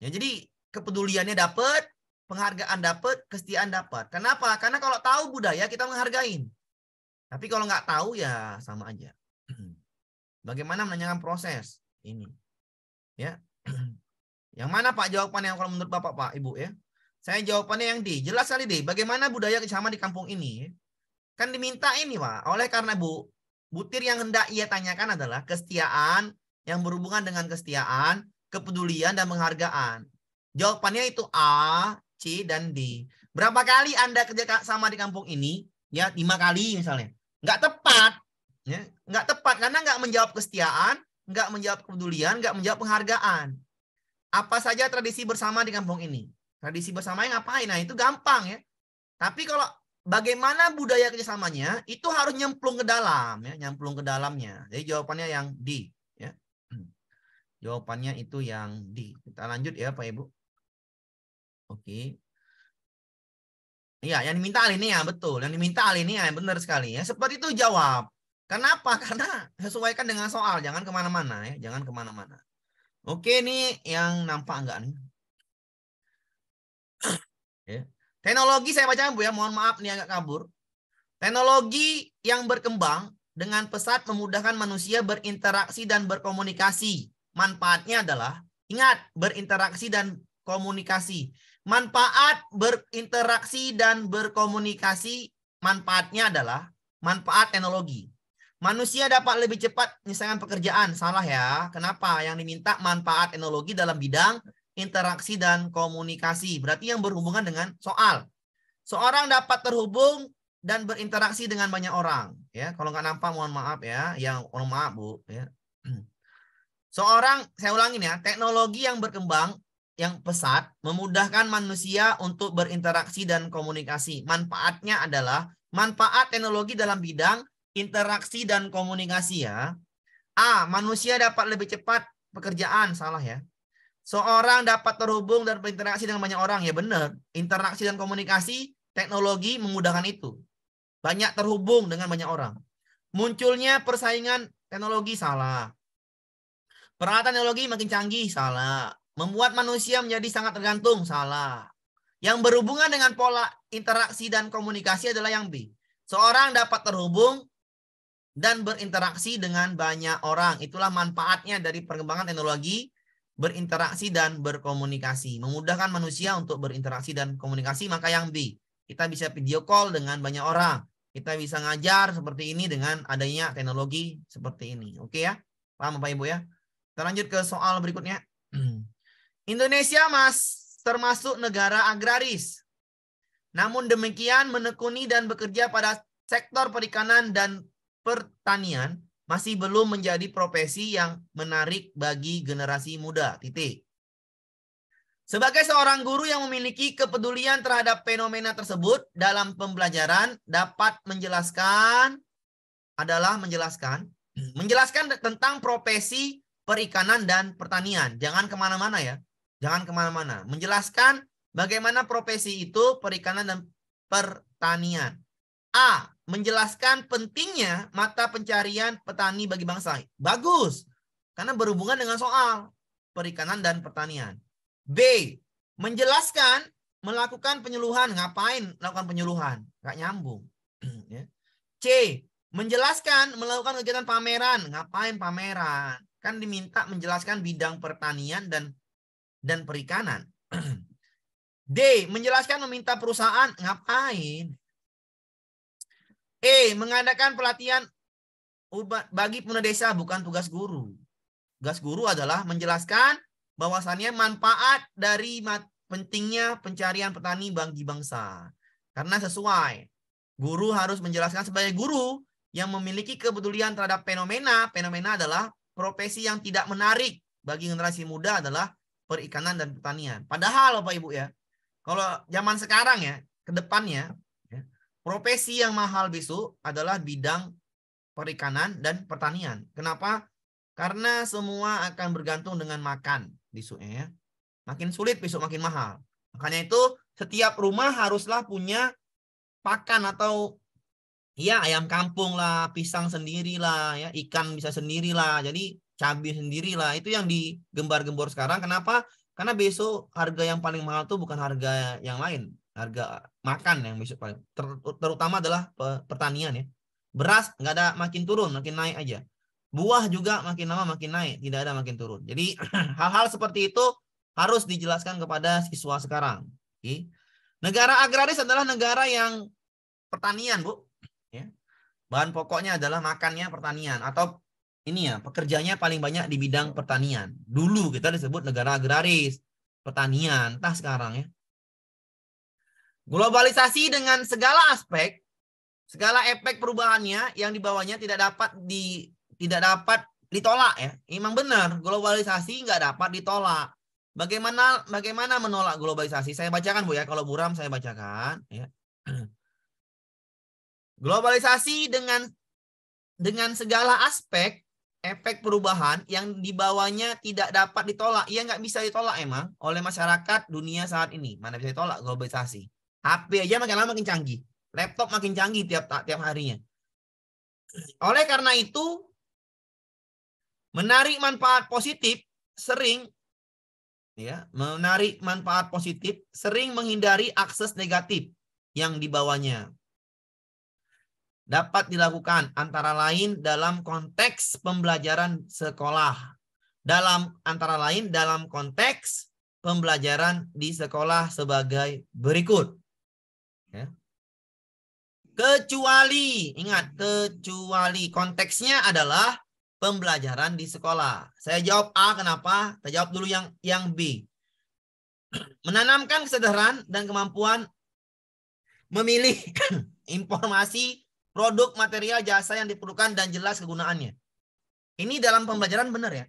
Ya, jadi kepeduliannya dapat, penghargaan dapat, kesetiaan dapat. Kenapa? Karena kalau tahu budaya kita menghargain. Tapi kalau nggak tahu ya sama aja. Bagaimana menanyakan proses ini? Ya. Yang mana Pak jawaban yang kalau menurut Bapak Pak Ibu ya? Saya jawabannya yang D. Jelas kali D. Bagaimana budaya kecaman di kampung ini? Kan diminta ini, Pak. Oleh karena Bu, butir yang hendak ia tanyakan adalah kesetiaan yang berhubungan dengan kesetiaan, kepedulian, dan penghargaan. Jawabannya itu A, C, dan D. Berapa kali Anda kerja sama di kampung ini? Ya, lima kali misalnya. Nggak tepat. Ya, nggak tepat karena nggak menjawab kesetiaan, nggak menjawab kepedulian, nggak menjawab penghargaan. Apa saja tradisi bersama di kampung ini? Tradisi bersamanya ngapain? Nah, itu gampang ya. Tapi kalau bagaimana budaya kerjasamanya itu harus nyemplung ke dalam ya nyemplung ke dalamnya jadi jawabannya yang D ya hmm. jawabannya itu yang D. kita lanjut ya pak ibu oke Iya, yang diminta ini ya betul. Yang diminta ini ya benar sekali ya. Seperti itu jawab. Kenapa? Karena sesuaikan dengan soal. Jangan kemana-mana ya. Jangan kemana-mana. Oke, ini yang nampak enggak nih? Ya. Teknologi saya baca Bu ya, mohon maaf nih agak kabur. Teknologi yang berkembang dengan pesat memudahkan manusia berinteraksi dan berkomunikasi. Manfaatnya adalah ingat berinteraksi dan komunikasi. Manfaat berinteraksi dan berkomunikasi manfaatnya adalah manfaat teknologi. Manusia dapat lebih cepat menyelesaikan pekerjaan. Salah ya. Kenapa? Yang diminta manfaat teknologi dalam bidang interaksi dan komunikasi. Berarti yang berhubungan dengan soal. Seorang dapat terhubung dan berinteraksi dengan banyak orang. Ya, kalau nggak nampak mohon maaf ya. Yang mohon maaf bu. Ya. Seorang, saya ulangi ya, teknologi yang berkembang yang pesat memudahkan manusia untuk berinteraksi dan komunikasi. Manfaatnya adalah manfaat teknologi dalam bidang interaksi dan komunikasi ya. A. Manusia dapat lebih cepat pekerjaan, salah ya seorang dapat terhubung dan berinteraksi dengan banyak orang. Ya benar, interaksi dan komunikasi teknologi memudahkan itu. Banyak terhubung dengan banyak orang. Munculnya persaingan teknologi salah. Peralatan teknologi makin canggih salah. Membuat manusia menjadi sangat tergantung salah. Yang berhubungan dengan pola interaksi dan komunikasi adalah yang B. Seorang dapat terhubung dan berinteraksi dengan banyak orang. Itulah manfaatnya dari perkembangan teknologi berinteraksi dan berkomunikasi. Memudahkan manusia untuk berinteraksi dan komunikasi, maka yang B. Kita bisa video call dengan banyak orang. Kita bisa ngajar seperti ini dengan adanya teknologi seperti ini. Oke ya? Paham Bapak Ibu ya? Kita lanjut ke soal berikutnya. Indonesia mas termasuk negara agraris. Namun demikian menekuni dan bekerja pada sektor perikanan dan pertanian masih belum menjadi profesi yang menarik bagi generasi muda. Titik. Sebagai seorang guru yang memiliki kepedulian terhadap fenomena tersebut dalam pembelajaran dapat menjelaskan adalah menjelaskan menjelaskan tentang profesi perikanan dan pertanian. Jangan kemana-mana ya. Jangan kemana-mana. Menjelaskan bagaimana profesi itu perikanan dan pertanian. A. Menjelaskan pentingnya mata pencarian petani bagi bangsa. Bagus. Karena berhubungan dengan soal perikanan dan pertanian. B. Menjelaskan melakukan penyuluhan. Ngapain melakukan penyuluhan? Gak nyambung. Ya. C. Menjelaskan melakukan kegiatan pameran. Ngapain pameran? Kan diminta menjelaskan bidang pertanian dan dan perikanan. D. Menjelaskan meminta perusahaan. Ngapain? E. Mengadakan pelatihan bagi pengguna desa bukan tugas guru. Tugas guru adalah menjelaskan bahwasannya manfaat dari pentingnya pencarian petani bagi bangsa. Karena sesuai. Guru harus menjelaskan sebagai guru yang memiliki kepedulian terhadap fenomena. Fenomena adalah profesi yang tidak menarik bagi generasi muda adalah perikanan dan pertanian. Padahal Bapak Ibu ya, kalau zaman sekarang ya, ke depannya Profesi yang mahal besok adalah bidang perikanan dan pertanian. Kenapa? Karena semua akan bergantung dengan makan bisu ya. Makin sulit besok makin mahal. Makanya itu setiap rumah haruslah punya pakan atau ya ayam kampung lah, pisang sendiri ya ikan bisa sendiri Jadi cabai sendiri Itu yang digembar-gembor sekarang. Kenapa? Karena besok harga yang paling mahal itu bukan harga yang lain, harga makan yang besok paling ter, terutama adalah pertanian ya beras nggak ada makin turun makin naik aja buah juga makin lama makin naik tidak ada makin turun jadi hal-hal seperti itu harus dijelaskan kepada siswa sekarang okay. negara agraris adalah negara yang pertanian bu ya. bahan pokoknya adalah makannya pertanian atau ini ya pekerjanya paling banyak di bidang pertanian dulu kita disebut negara agraris pertanian entah sekarang ya Globalisasi dengan segala aspek, segala efek perubahannya yang dibawanya tidak dapat di tidak dapat ditolak ya. Emang benar, globalisasi nggak dapat ditolak. Bagaimana bagaimana menolak globalisasi? Saya bacakan Bu ya, kalau buram saya bacakan ya. Globalisasi dengan dengan segala aspek efek perubahan yang dibawanya tidak dapat ditolak. Ia nggak bisa ditolak emang oleh masyarakat dunia saat ini. Mana bisa ditolak globalisasi. HP aja makin lama makin canggih. Laptop makin canggih tiap tiap harinya. Oleh karena itu, menarik manfaat positif sering ya, menarik manfaat positif sering menghindari akses negatif yang dibawanya. Dapat dilakukan antara lain dalam konteks pembelajaran sekolah. Dalam antara lain dalam konteks pembelajaran di sekolah sebagai berikut. Kecuali, ingat, kecuali konteksnya adalah pembelajaran di sekolah. Saya jawab A kenapa? Saya jawab dulu yang yang B. Menanamkan kesadaran dan kemampuan memilih informasi, produk, material, jasa yang diperlukan dan jelas kegunaannya. Ini dalam pembelajaran benar ya.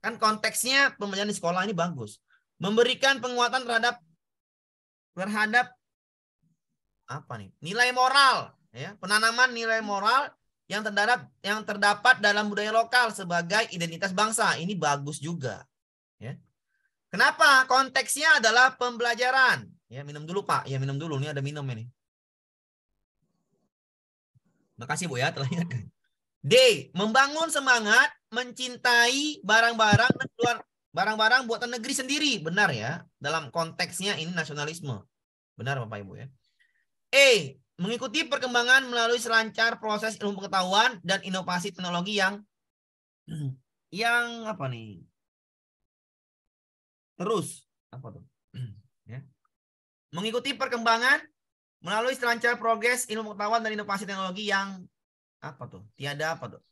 Kan konteksnya pembelajaran di sekolah ini bagus. Memberikan penguatan terhadap terhadap apa nih? Nilai moral, ya. Penanaman nilai moral yang terdapat yang terdapat dalam budaya lokal sebagai identitas bangsa. Ini bagus juga, ya. Kenapa? Konteksnya adalah pembelajaran. Ya, minum dulu, Pak. Ya, minum dulu. Ini ada minum ini. Makasih, Bu ya, telah ingatkan. D. Membangun semangat mencintai barang-barang dan luar barang-barang buatan negeri sendiri. Benar ya. Dalam konteksnya ini nasionalisme. Benar Bapak Ibu ya. E. Mengikuti perkembangan melalui selancar proses ilmu pengetahuan dan inovasi teknologi yang yang apa nih? Terus apa tuh? ya. Mengikuti perkembangan melalui selancar progres ilmu pengetahuan dan inovasi teknologi yang apa tuh? Tiada apa tuh?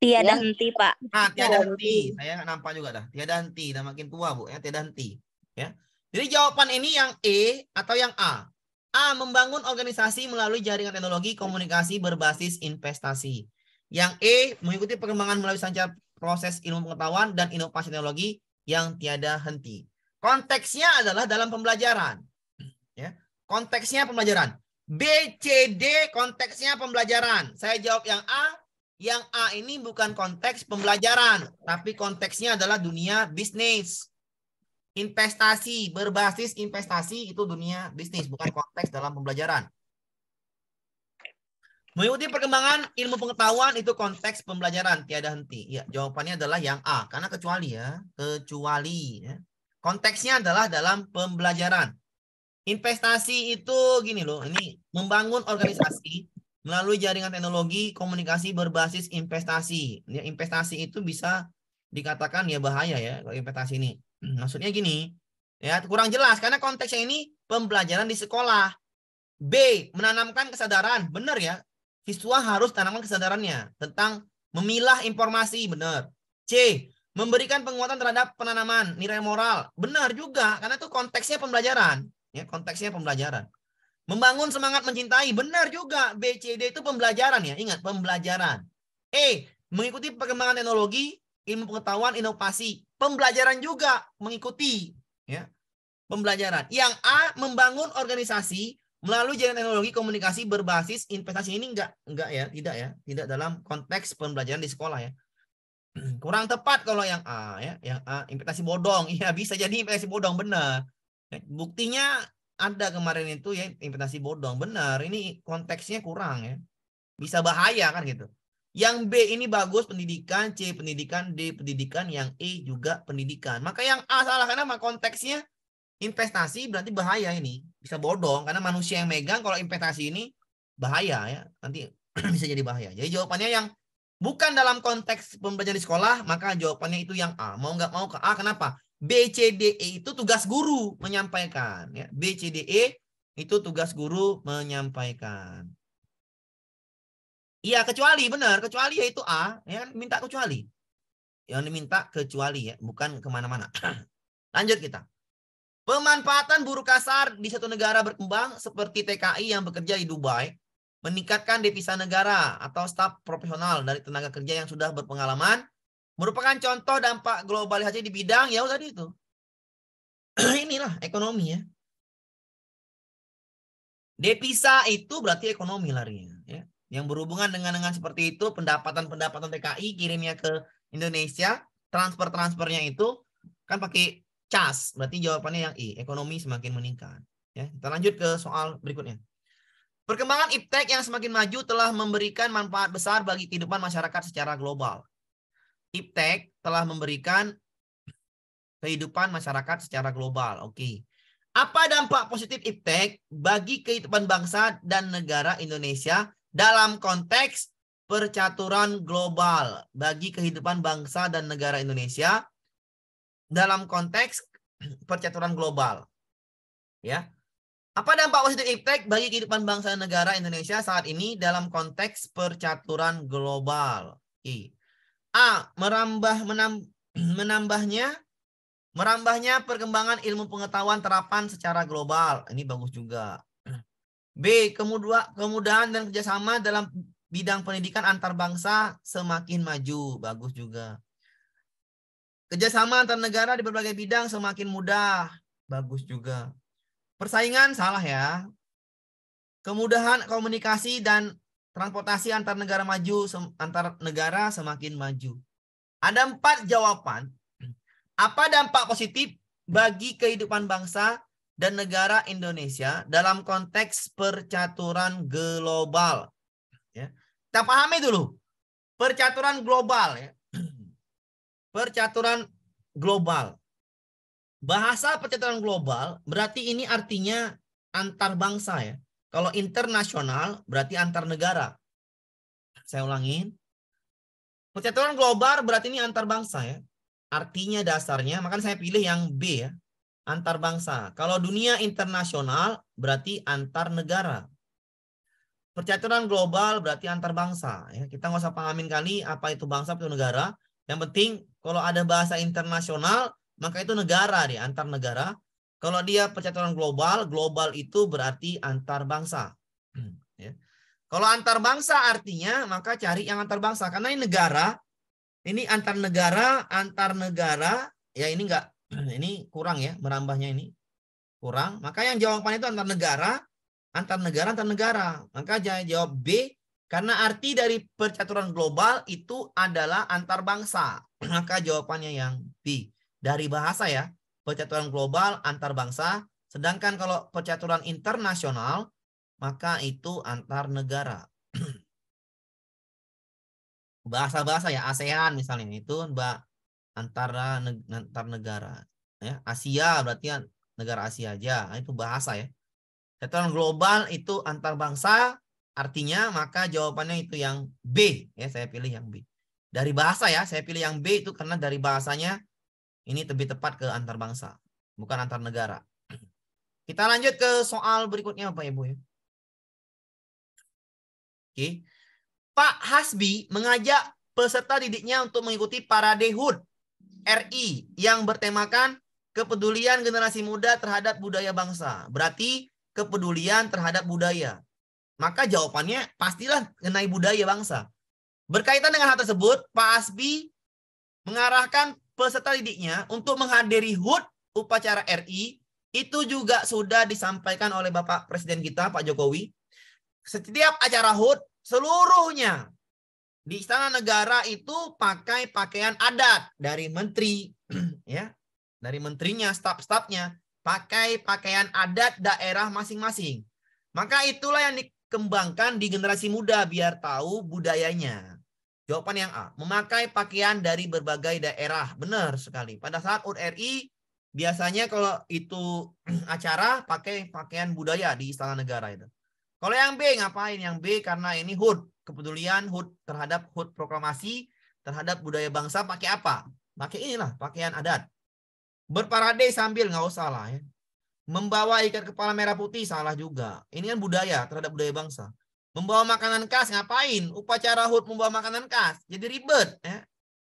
Tiada ya. henti, Pak. Ah, tiada henti. Saya nampak juga dah. Tiada henti. Dah makin tua, Bu. Ya, tiada henti. Ya. Jadi jawaban ini yang E atau yang A? A. Membangun organisasi melalui jaringan teknologi komunikasi berbasis investasi. Yang E. Mengikuti perkembangan melalui sancar proses ilmu pengetahuan dan inovasi teknologi yang tiada henti. Konteksnya adalah dalam pembelajaran. Ya. Konteksnya pembelajaran. B, C, D konteksnya pembelajaran. Saya jawab yang A. Yang A ini bukan konteks pembelajaran. Tapi konteksnya adalah dunia bisnis investasi berbasis investasi itu dunia bisnis bukan konteks dalam pembelajaran. Mengikuti perkembangan ilmu pengetahuan itu konteks pembelajaran tiada henti. Ya, jawabannya adalah yang A karena kecuali ya, kecuali ya. Konteksnya adalah dalam pembelajaran. Investasi itu gini loh, ini membangun organisasi melalui jaringan teknologi komunikasi berbasis investasi. Ya, investasi itu bisa dikatakan ya bahaya ya kalau investasi ini. Hmm, maksudnya gini, ya kurang jelas karena konteksnya ini pembelajaran di sekolah. B, menanamkan kesadaran. Benar ya, siswa harus tanamkan kesadarannya tentang memilah informasi. Benar. C, memberikan penguatan terhadap penanaman nilai moral. Benar juga, karena itu konteksnya pembelajaran. Ya, konteksnya pembelajaran. Membangun semangat mencintai, benar juga. b c d itu pembelajaran ya, ingat pembelajaran. E, mengikuti perkembangan teknologi, ilmu pengetahuan, inovasi, pembelajaran juga mengikuti ya. Pembelajaran. Yang A membangun organisasi melalui jalan teknologi komunikasi berbasis investasi ini enggak enggak ya, tidak ya, tidak dalam konteks pembelajaran di sekolah ya. Kurang tepat kalau yang A ya, yang A investasi bodong. Iya, bisa jadi investasi bodong benar. Ya, buktinya ada kemarin itu ya investasi bodong benar. Ini konteksnya kurang ya. Bisa bahaya kan gitu. Yang B ini bagus pendidikan, C pendidikan, D pendidikan, yang E juga pendidikan. Maka yang A salah karena konteksnya investasi berarti bahaya ini. Bisa bodong karena manusia yang megang kalau investasi ini bahaya ya. Nanti bisa jadi bahaya. Jadi jawabannya yang bukan dalam konteks pembelajaran di sekolah, maka jawabannya itu yang A. Mau nggak mau ke A kenapa? B, C, D, E itu tugas guru menyampaikan. Ya. B, C, D, E itu tugas guru menyampaikan. Iya kecuali benar kecuali yaitu A ya kan minta kecuali yang diminta kecuali ya bukan kemana-mana. Lanjut kita. Pemanfaatan buruh kasar di satu negara berkembang seperti TKI yang bekerja di Dubai meningkatkan devisa negara atau staf profesional dari tenaga kerja yang sudah berpengalaman merupakan contoh dampak globalisasi di bidang ya tadi itu. Inilah ekonomi ya. Devisa itu berarti ekonomi larinya yang berhubungan dengan dengan seperti itu pendapatan-pendapatan TKI kirimnya ke Indonesia, transfer-transfernya itu kan pakai cas, berarti jawabannya yang I, ekonomi semakin meningkat. Ya, kita lanjut ke soal berikutnya. Perkembangan iptek yang semakin maju telah memberikan manfaat besar bagi kehidupan masyarakat secara global. Iptek telah memberikan kehidupan masyarakat secara global. Oke. Apa dampak positif iptek bagi kehidupan bangsa dan negara Indonesia dalam konteks percaturan global bagi kehidupan bangsa dan negara Indonesia dalam konteks percaturan global. Ya. Apa dampak positif iptek bagi kehidupan bangsa dan negara Indonesia saat ini dalam konteks percaturan global? I. A. Merambah menam, menambahnya merambahnya perkembangan ilmu pengetahuan terapan secara global. Ini bagus juga. B. Kemudahan dan kerjasama dalam bidang pendidikan antar bangsa semakin maju. Bagus juga. Kerjasama antar negara di berbagai bidang semakin mudah. Bagus juga. Persaingan salah ya. Kemudahan komunikasi dan transportasi antar negara maju antar negara semakin maju. Ada empat jawaban. Apa dampak positif bagi kehidupan bangsa dan negara Indonesia dalam konteks percaturan global. Ya. Kita pahami dulu percaturan global ya. Percaturan global. Bahasa percaturan global berarti ini artinya antar bangsa ya. Kalau internasional berarti antar negara. Saya ulangin. Percaturan global berarti ini antar bangsa ya. Artinya dasarnya, maka saya pilih yang B ya antar bangsa. Kalau dunia internasional berarti antar negara. Percaturan global berarti antar bangsa. Ya, kita nggak usah pahamin kali apa itu bangsa, atau negara. Yang penting kalau ada bahasa internasional maka itu negara deh, antar negara. Kalau dia percaturan global, global itu berarti antar bangsa. Hmm, ya. Kalau antar bangsa artinya maka cari yang antar bangsa karena ini negara, ini antar negara, antar negara ya ini nggak Hmm, ini kurang ya, merambahnya ini. Kurang. Maka yang jawaban itu antar negara, antar negara, antar negara. Maka jawab B, karena arti dari percaturan global itu adalah antar bangsa. Maka jawabannya yang B. Dari bahasa ya, percaturan global antar bangsa. Sedangkan kalau percaturan internasional, maka itu antar negara. Bahasa-bahasa ya, ASEAN misalnya, itu mbak antara antar negara ya Asia berarti negara Asia aja ah, itu bahasa ya Keterang global itu antar bangsa artinya maka jawabannya itu yang B ya saya pilih yang B dari bahasa ya saya pilih yang B itu karena dari bahasanya ini lebih tepat ke antar bangsa bukan antar negara kita lanjut ke soal berikutnya Bapak Ibu ya Oke Pak Hasbi mengajak peserta didiknya untuk mengikuti parade HUT RI yang bertemakan kepedulian generasi muda terhadap budaya bangsa. Berarti kepedulian terhadap budaya. Maka jawabannya pastilah mengenai budaya bangsa. Berkaitan dengan hal tersebut, Pak Asbi mengarahkan peserta didiknya untuk menghadiri HUT upacara RI itu juga sudah disampaikan oleh Bapak Presiden kita Pak Jokowi. Setiap acara HUT seluruhnya di istana negara itu pakai pakaian adat dari menteri ya dari menterinya staf-stafnya pakai pakaian adat daerah masing-masing maka itulah yang dikembangkan di generasi muda biar tahu budayanya jawaban yang A memakai pakaian dari berbagai daerah benar sekali pada saat URI biasanya kalau itu acara pakai pakaian budaya di istana negara itu kalau yang B ngapain yang B karena ini hood kepedulian HUT terhadap HUT proklamasi terhadap budaya bangsa pakai apa? Pakai inilah pakaian adat. Berparade sambil nggak usah lah ya. Membawa ikat kepala merah putih salah juga. Ini kan budaya terhadap budaya bangsa. Membawa makanan khas ngapain? Upacara HUT membawa makanan khas. Jadi ribet ya.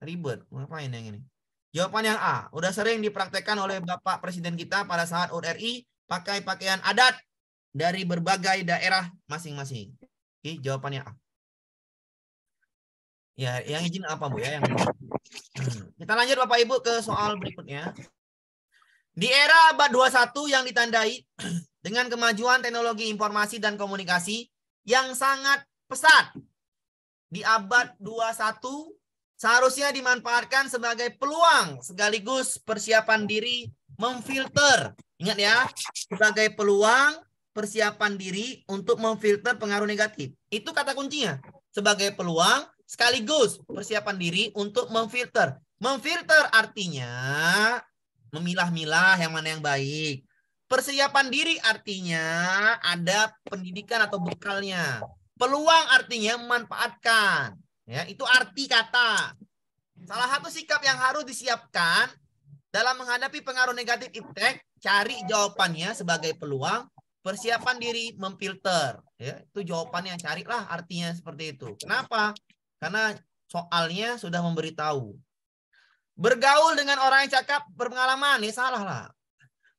Ribet. Ngapain yang ini? Jawaban yang A. Udah sering dipraktekkan oleh Bapak Presiden kita pada saat HUT RI pakai pakaian adat dari berbagai daerah masing-masing. Oke, jawabannya A. Ya, yang izin apa Bu ya? Yang... Hmm. Kita lanjut Bapak Ibu ke soal berikutnya. Di era abad 21 yang ditandai dengan kemajuan teknologi informasi dan komunikasi yang sangat pesat. Di abad 21 seharusnya dimanfaatkan sebagai peluang sekaligus persiapan diri memfilter. Ingat ya, sebagai peluang persiapan diri untuk memfilter pengaruh negatif. Itu kata kuncinya. Sebagai peluang sekaligus persiapan diri untuk memfilter. Memfilter artinya memilah-milah yang mana yang baik. Persiapan diri artinya ada pendidikan atau bekalnya. Peluang artinya memanfaatkan. Ya, itu arti kata. Salah satu sikap yang harus disiapkan dalam menghadapi pengaruh negatif iptek, cari jawabannya sebagai peluang, persiapan diri memfilter. Ya, itu jawabannya carilah artinya seperti itu. Kenapa? Karena soalnya sudah memberitahu. Bergaul dengan orang yang cakap berpengalaman, ya salah lah.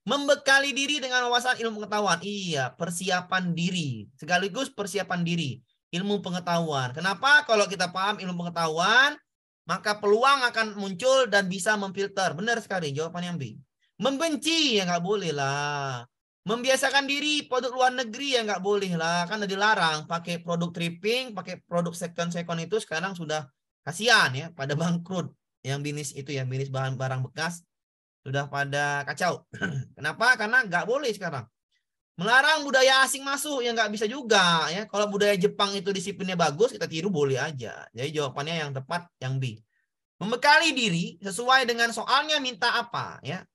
Membekali diri dengan wawasan ilmu pengetahuan. Iya, persiapan diri. Sekaligus persiapan diri. Ilmu pengetahuan. Kenapa? Kalau kita paham ilmu pengetahuan, maka peluang akan muncul dan bisa memfilter. Benar sekali jawaban yang B. Membenci ya nggak boleh lah. Membiasakan diri produk luar negeri ya nggak boleh lah. Kan udah dilarang pakai produk tripping, pakai produk second-second itu sekarang sudah kasihan ya. Pada bangkrut yang bisnis itu ya, bisnis bahan-barang bekas sudah pada kacau. Kenapa? Karena nggak boleh sekarang. Melarang budaya asing masuk ya nggak bisa juga ya. Kalau budaya Jepang itu disiplinnya bagus, kita tiru boleh aja. Jadi jawabannya yang tepat yang B. Membekali diri sesuai dengan soalnya minta apa ya.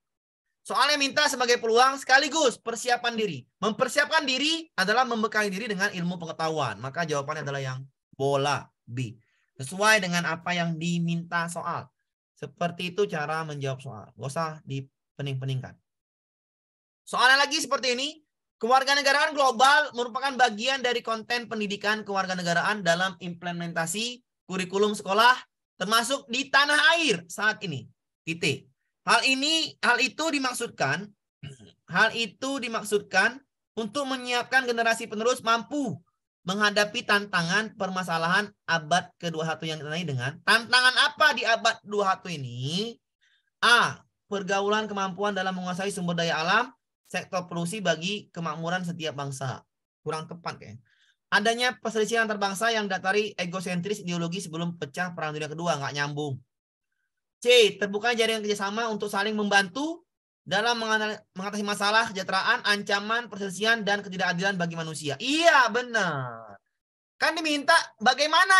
Soalnya minta sebagai peluang sekaligus persiapan diri. Mempersiapkan diri adalah membekali diri dengan ilmu pengetahuan. Maka jawabannya adalah yang bola B. Sesuai dengan apa yang diminta soal. Seperti itu cara menjawab soal. Gak usah dipening-peningkan. Soalnya lagi seperti ini. Kewarganegaraan global merupakan bagian dari konten pendidikan kewarganegaraan dalam implementasi kurikulum sekolah termasuk di tanah air saat ini. Titik. Hal ini, hal itu dimaksudkan, hal itu dimaksudkan untuk menyiapkan generasi penerus mampu menghadapi tantangan permasalahan abad ke-21 yang ditandai dengan tantangan apa di abad 21 ini? A. Pergaulan kemampuan dalam menguasai sumber daya alam, sektor produksi bagi kemakmuran setiap bangsa. Kurang tepat ya. Adanya perselisihan antar bangsa yang datari egosentris ideologi sebelum pecah Perang Dunia Kedua, nggak nyambung. C. Terbuka jaringan kerjasama untuk saling membantu dalam mengatasi masalah kesejahteraan, ancaman, perselisihan, dan ketidakadilan bagi manusia. Iya, benar. Kan diminta bagaimana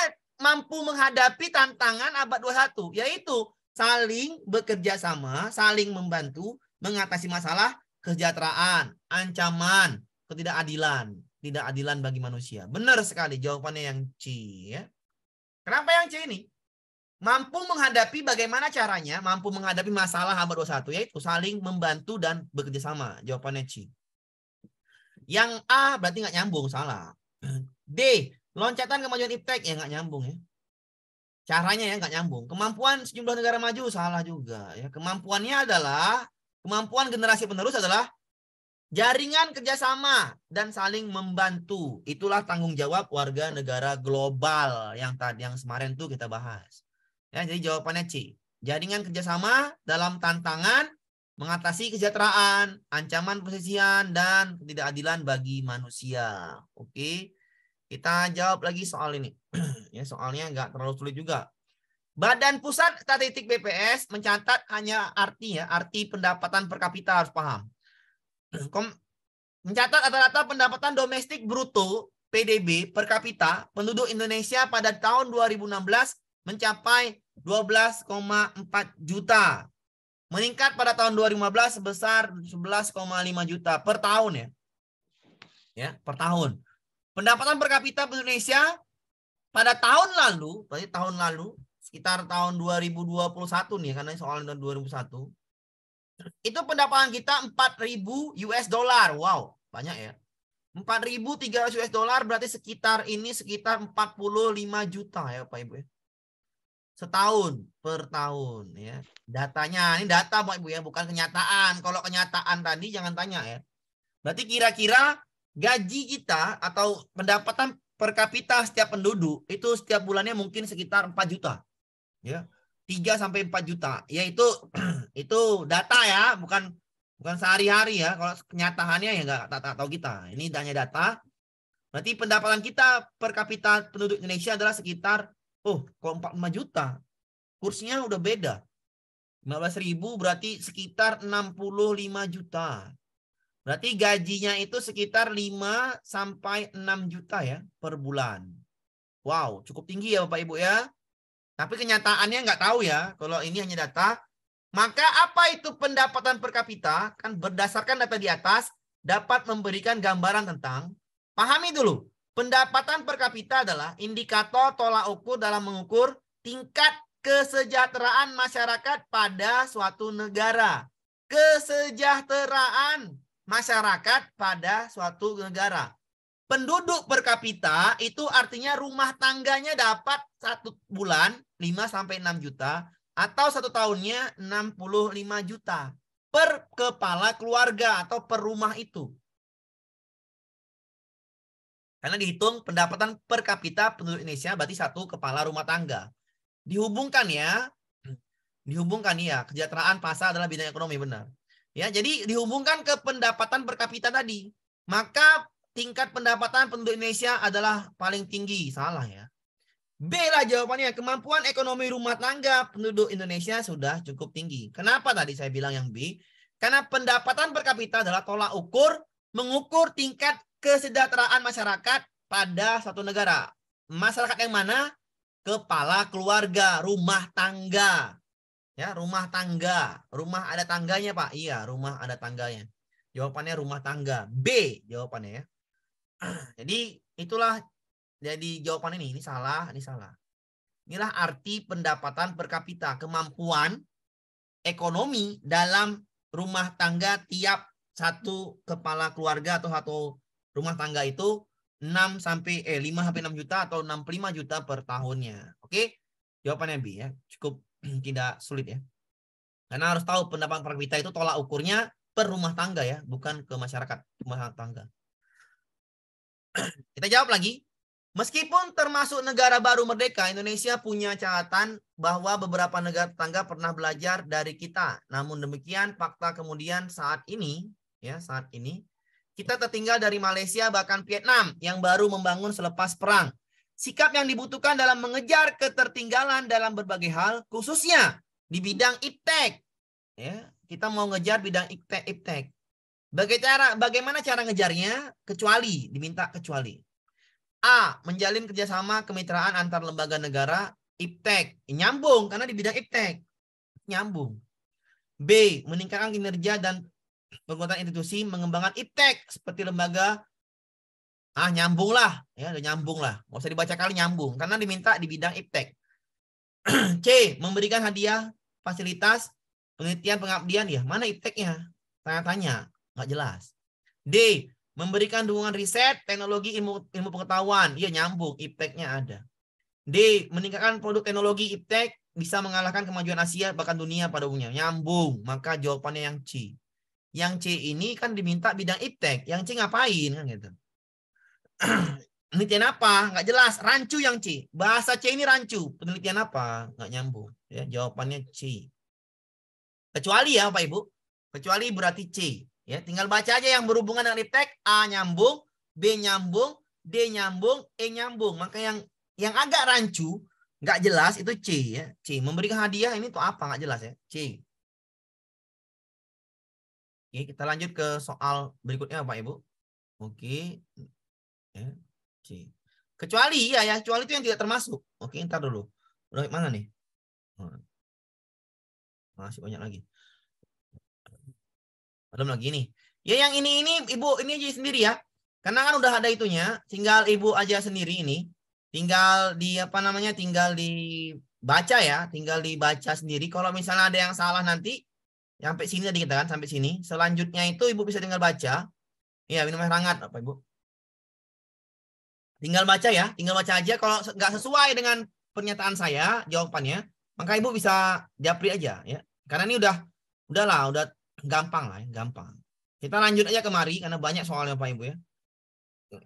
mampu menghadapi tantangan abad 21, yaitu saling bekerja sama, saling membantu mengatasi masalah kesejahteraan, ancaman, ketidakadilan, tidak adilan bagi manusia. Benar sekali jawabannya yang C ya. Kenapa yang C ini? Mampu menghadapi bagaimana caranya? Mampu menghadapi masalah hamba dosa satu yaitu saling membantu dan bekerja sama. Jawabannya C. Yang A berarti nggak nyambung, salah. D, loncatan kemajuan iptek ya nggak nyambung ya. Caranya ya nggak nyambung. Kemampuan sejumlah negara maju salah juga ya. Kemampuannya adalah kemampuan generasi penerus adalah Jaringan kerjasama dan saling membantu. Itulah tanggung jawab warga negara global yang tadi yang kemarin tuh kita bahas. Ya, jadi jawabannya C. Jaringan kerjasama dalam tantangan mengatasi kesejahteraan, ancaman persisian, dan ketidakadilan bagi manusia. Oke, kita jawab lagi soal ini. ya, soalnya nggak terlalu sulit juga. Badan Pusat Statistik BPS mencatat hanya arti ya, arti pendapatan per kapita harus paham. mencatat rata-rata pendapatan domestik bruto PDB per kapita penduduk Indonesia pada tahun 2016 mencapai 12,4 juta. Meningkat pada tahun 2015 sebesar 11,5 juta per tahun ya. Ya, per tahun. Pendapatan per kapita Indonesia pada tahun lalu, berarti tahun lalu sekitar tahun 2021 nih karena soal 2021 itu pendapatan kita 4000 US dollar. Wow, banyak ya. 4300 US dollar berarti sekitar ini sekitar 45 juta ya Pak Ibu ya setahun per tahun ya. Datanya ini data Pak Ibu ya, bukan kenyataan. Kalau kenyataan tadi jangan tanya ya. Berarti kira-kira gaji kita atau pendapatan per kapita setiap penduduk itu setiap bulannya mungkin sekitar 4 juta. Ya. 3 sampai 4 juta. Yaitu itu data ya, bukan bukan sehari-hari ya. Kalau kenyataannya ya enggak tahu kita. Ini hanya data. Berarti pendapatan kita per kapita penduduk Indonesia adalah sekitar Oh, kalau 45 juta, kursinya udah beda. 15 ribu berarti sekitar 65 juta. Berarti gajinya itu sekitar 5 sampai 6 juta ya per bulan. Wow, cukup tinggi ya Bapak Ibu ya. Tapi kenyataannya nggak tahu ya, kalau ini hanya data. Maka apa itu pendapatan per kapita? Kan berdasarkan data di atas dapat memberikan gambaran tentang, pahami dulu, Pendapatan per kapita adalah indikator tolak ukur dalam mengukur tingkat kesejahteraan masyarakat pada suatu negara. Kesejahteraan masyarakat pada suatu negara. Penduduk per kapita itu artinya rumah tangganya dapat satu bulan 5 sampai 6 juta atau satu tahunnya 65 juta per kepala keluarga atau per rumah itu. Karena dihitung pendapatan per kapita penduduk Indonesia berarti satu kepala rumah tangga. Dihubungkan ya, dihubungkan ya, kesejahteraan pasar adalah bidang ekonomi benar. Ya, jadi dihubungkan ke pendapatan per kapita tadi. Maka tingkat pendapatan penduduk Indonesia adalah paling tinggi. Salah ya. B lah jawabannya. Kemampuan ekonomi rumah tangga penduduk Indonesia sudah cukup tinggi. Kenapa tadi saya bilang yang B? Karena pendapatan per kapita adalah tolak ukur mengukur tingkat kesejahteraan masyarakat pada satu negara. Masyarakat yang mana? Kepala keluarga, rumah tangga. Ya, rumah tangga. Rumah ada tangganya, Pak. Iya, rumah ada tangganya. Jawabannya rumah tangga. B jawabannya ya. Jadi itulah jadi jawaban ini ini salah, ini salah. Inilah arti pendapatan per kapita, kemampuan ekonomi dalam rumah tangga tiap satu kepala keluarga atau satu rumah tangga itu 6 sampai eh 5 sampai 6 juta atau 65 juta per tahunnya. Oke? Jawabannya B ya. Cukup tidak sulit ya. Karena harus tahu pendapatan per kapita itu tolak ukurnya per rumah tangga ya, bukan ke masyarakat rumah tangga. Kita jawab lagi. Meskipun termasuk negara baru merdeka, Indonesia punya catatan bahwa beberapa negara tetangga pernah belajar dari kita. Namun demikian, fakta kemudian saat ini, ya saat ini, kita tertinggal dari Malaysia bahkan Vietnam yang baru membangun selepas perang. Sikap yang dibutuhkan dalam mengejar ketertinggalan dalam berbagai hal, khususnya di bidang iptek. Ya, kita mau ngejar bidang iptek iptek. Bagaimana, bagaimana cara ngejarnya? Kecuali diminta kecuali. A. Menjalin kerjasama kemitraan antar lembaga negara IPTEK. Nyambung karena di bidang IPTEK. Nyambung. B. Meningkatkan kinerja dan penguatan institusi mengembangkan iptek seperti lembaga ah nyambung lah ya udah nyambung lah nggak usah dibaca kali nyambung karena diminta di bidang iptek C memberikan hadiah fasilitas penelitian pengabdian ya mana ipteknya tanya-tanya nggak jelas D memberikan dukungan riset teknologi ilmu ilmu pengetahuan ya nyambung ipteknya ada D meningkatkan produk teknologi iptek bisa mengalahkan kemajuan Asia bahkan dunia pada umumnya nyambung maka jawabannya yang C yang C ini kan diminta bidang iptek, yang C ngapain kan gitu. penelitian apa? Nggak jelas. Rancu yang C. Bahasa C ini rancu. Penelitian apa? Nggak nyambung. Ya, jawabannya C. Kecuali ya Pak Ibu. Kecuali berarti C. Ya, tinggal baca aja yang berhubungan dengan iptek. A nyambung, B nyambung, D nyambung, E nyambung. Maka yang yang agak rancu, nggak jelas itu C ya. C memberikan hadiah ini tuh apa nggak jelas ya. C. Oke, kita lanjut ke soal berikutnya Pak Ibu. Oke. Ya, oke. Kecuali ya ya, kecuali itu yang tidak termasuk. Oke, ntar dulu. Udah mana nih? Hmm. Masih banyak lagi. Belum lagi ini. Ya yang ini ini Ibu ini aja sendiri ya. Karena kan udah ada itunya, tinggal Ibu aja sendiri ini. Tinggal di apa namanya? Tinggal dibaca ya, tinggal dibaca sendiri. Kalau misalnya ada yang salah nanti Sampai sini tadi kita kan, sampai sini. Selanjutnya itu Ibu bisa tinggal baca. ya minum air hangat apa Ibu? Tinggal baca ya, tinggal baca aja. Kalau nggak sesuai dengan pernyataan saya, jawabannya, maka Ibu bisa japri aja ya. Karena ini udah, udahlah, udah gampang lah ya, gampang. Kita lanjut aja kemari, karena banyak soalnya Pak Ibu ya.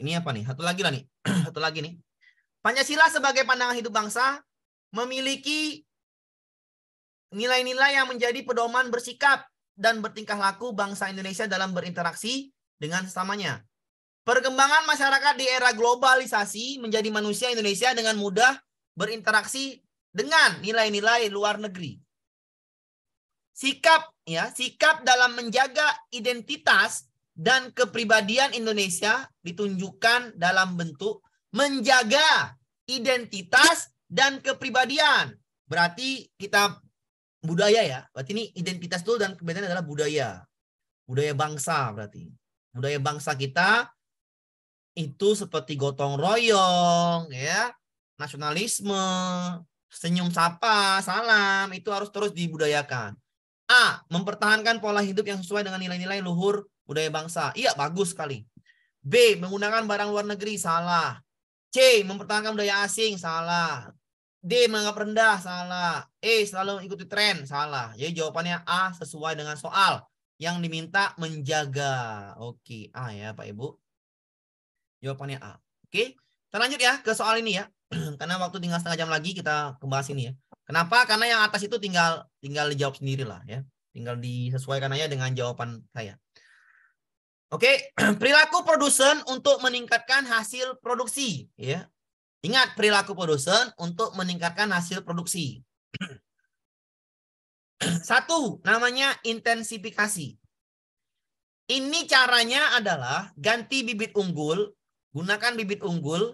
Ini apa nih? Satu lagi lah nih. Satu lagi nih. Pancasila sebagai pandangan hidup bangsa memiliki nilai-nilai yang menjadi pedoman bersikap dan bertingkah laku bangsa Indonesia dalam berinteraksi dengan sesamanya. Perkembangan masyarakat di era globalisasi menjadi manusia Indonesia dengan mudah berinteraksi dengan nilai-nilai luar negeri. Sikap ya, sikap dalam menjaga identitas dan kepribadian Indonesia ditunjukkan dalam bentuk menjaga identitas dan kepribadian. Berarti kita budaya ya. Berarti ini identitas dulu dan kebetulan adalah budaya. Budaya bangsa berarti. Budaya bangsa kita itu seperti gotong royong ya, nasionalisme, senyum sapa, salam itu harus terus dibudayakan. A. Mempertahankan pola hidup yang sesuai dengan nilai-nilai luhur budaya bangsa. Iya, bagus sekali. B. Menggunakan barang luar negeri. Salah. C. Mempertahankan budaya asing. Salah. D menganggap rendah salah. E selalu ikuti tren salah. Jadi jawabannya A sesuai dengan soal yang diminta menjaga. Oke, A ya Pak Ibu. Jawabannya A. Oke, kita lanjut ya ke soal ini ya. Karena waktu tinggal setengah jam lagi kita kembali ini ya. Kenapa? Karena yang atas itu tinggal tinggal dijawab sendiri lah ya. Tinggal disesuaikan aja dengan jawaban saya. Oke, perilaku produsen untuk meningkatkan hasil produksi ya. Ingat perilaku produsen untuk meningkatkan hasil produksi. Satu, namanya intensifikasi. Ini caranya adalah ganti bibit unggul, gunakan bibit unggul,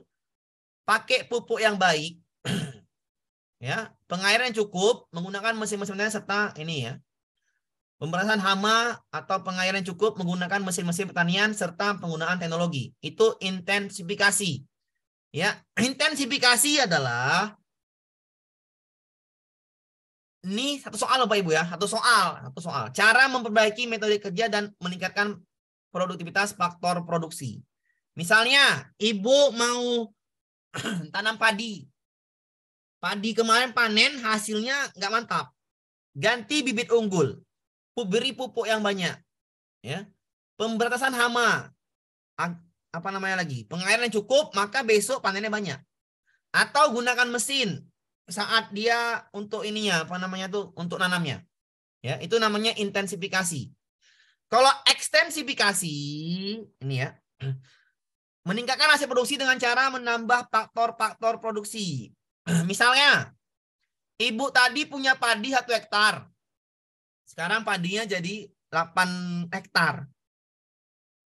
pakai pupuk yang baik, ya pengairan cukup, menggunakan mesin-mesin serta ini ya, pemberasan hama atau pengairan cukup menggunakan mesin-mesin pertanian serta penggunaan teknologi. Itu intensifikasi. Ya, intensifikasi adalah ini satu soal Bapak Ibu ya, satu soal, satu soal. Cara memperbaiki metode kerja dan meningkatkan produktivitas faktor produksi. Misalnya, Ibu mau tanam padi. Padi kemarin panen hasilnya nggak mantap. Ganti bibit unggul. Beri pupuk yang banyak. Ya. Pemberantasan hama apa namanya lagi pengairan cukup maka besok panennya banyak atau gunakan mesin saat dia untuk ininya apa namanya tuh untuk nanamnya ya itu namanya intensifikasi kalau ekstensifikasi ini ya meningkatkan hasil produksi dengan cara menambah faktor-faktor produksi misalnya ibu tadi punya padi satu hektar sekarang padinya jadi 8 hektar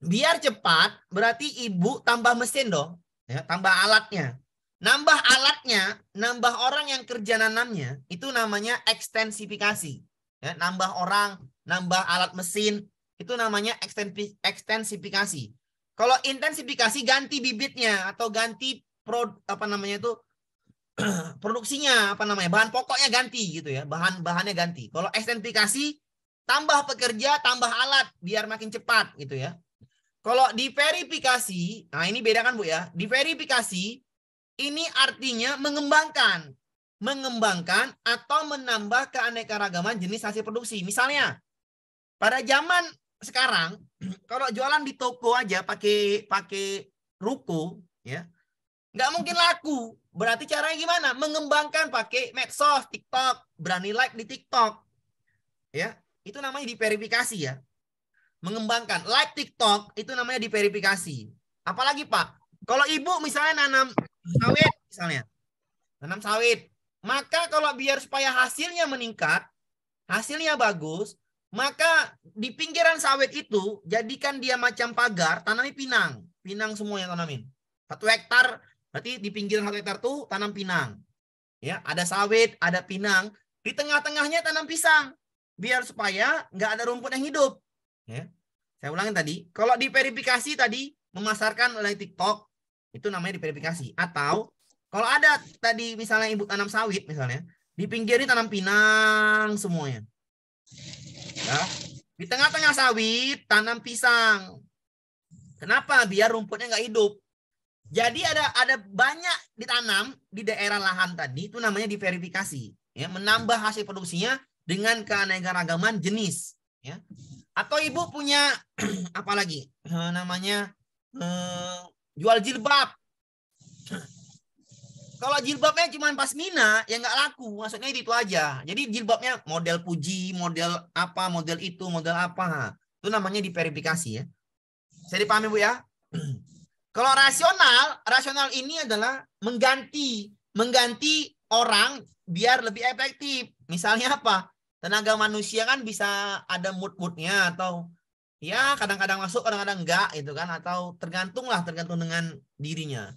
biar cepat berarti ibu tambah mesin dong ya tambah alatnya nambah alatnya nambah orang yang kerja nanamnya itu namanya ekstensifikasi ya nambah orang nambah alat mesin itu namanya ekstensifikasi kalau intensifikasi ganti bibitnya atau ganti pro, apa namanya itu produksinya apa namanya bahan pokoknya ganti gitu ya bahan bahannya ganti kalau ekstensifikasi tambah pekerja tambah alat biar makin cepat gitu ya kalau diverifikasi, nah ini beda kan Bu ya. Diverifikasi ini artinya mengembangkan. Mengembangkan atau menambah keanekaragaman jenis hasil produksi. Misalnya, pada zaman sekarang, kalau jualan di toko aja pakai pakai ruko, ya nggak mungkin laku. Berarti caranya gimana? Mengembangkan pakai medsos, TikTok, berani like di Tiktok. Ya, itu namanya diverifikasi ya mengembangkan. Like TikTok itu namanya diverifikasi. Apalagi Pak, kalau ibu misalnya nanam sawit misalnya, nanam sawit, maka kalau biar supaya hasilnya meningkat, hasilnya bagus, maka di pinggiran sawit itu jadikan dia macam pagar, tanami pinang, pinang semua yang tanamin. Satu hektar berarti di pinggiran satu hektar tuh tanam pinang. Ya, ada sawit, ada pinang, di tengah-tengahnya tanam pisang biar supaya nggak ada rumput yang hidup. Ya. Saya ulangin tadi, kalau diverifikasi tadi memasarkan oleh TikTok itu namanya diverifikasi atau kalau ada tadi misalnya ibu tanam sawit misalnya, di pinggirnya tanam pinang semuanya. Ya. Di tengah-tengah sawit tanam pisang. Kenapa? Biar rumputnya nggak hidup. Jadi ada ada banyak ditanam di daerah lahan tadi itu namanya diverifikasi, ya, menambah hasil produksinya dengan keanekaragaman jenis, ya. Atau ibu punya apa lagi eh, namanya eh, jual jilbab. Kalau jilbabnya cuma pasmina, ya nggak laku. Maksudnya itu aja. Jadi jilbabnya model puji, model apa, model itu, model apa. Itu namanya diverifikasi ya. Saya dipahami Bu ya? Kalau rasional, rasional ini adalah mengganti, mengganti orang biar lebih efektif. Misalnya apa? tenaga manusia kan bisa ada mood-moodnya atau ya kadang-kadang masuk kadang-kadang enggak gitu kan atau tergantung lah tergantung dengan dirinya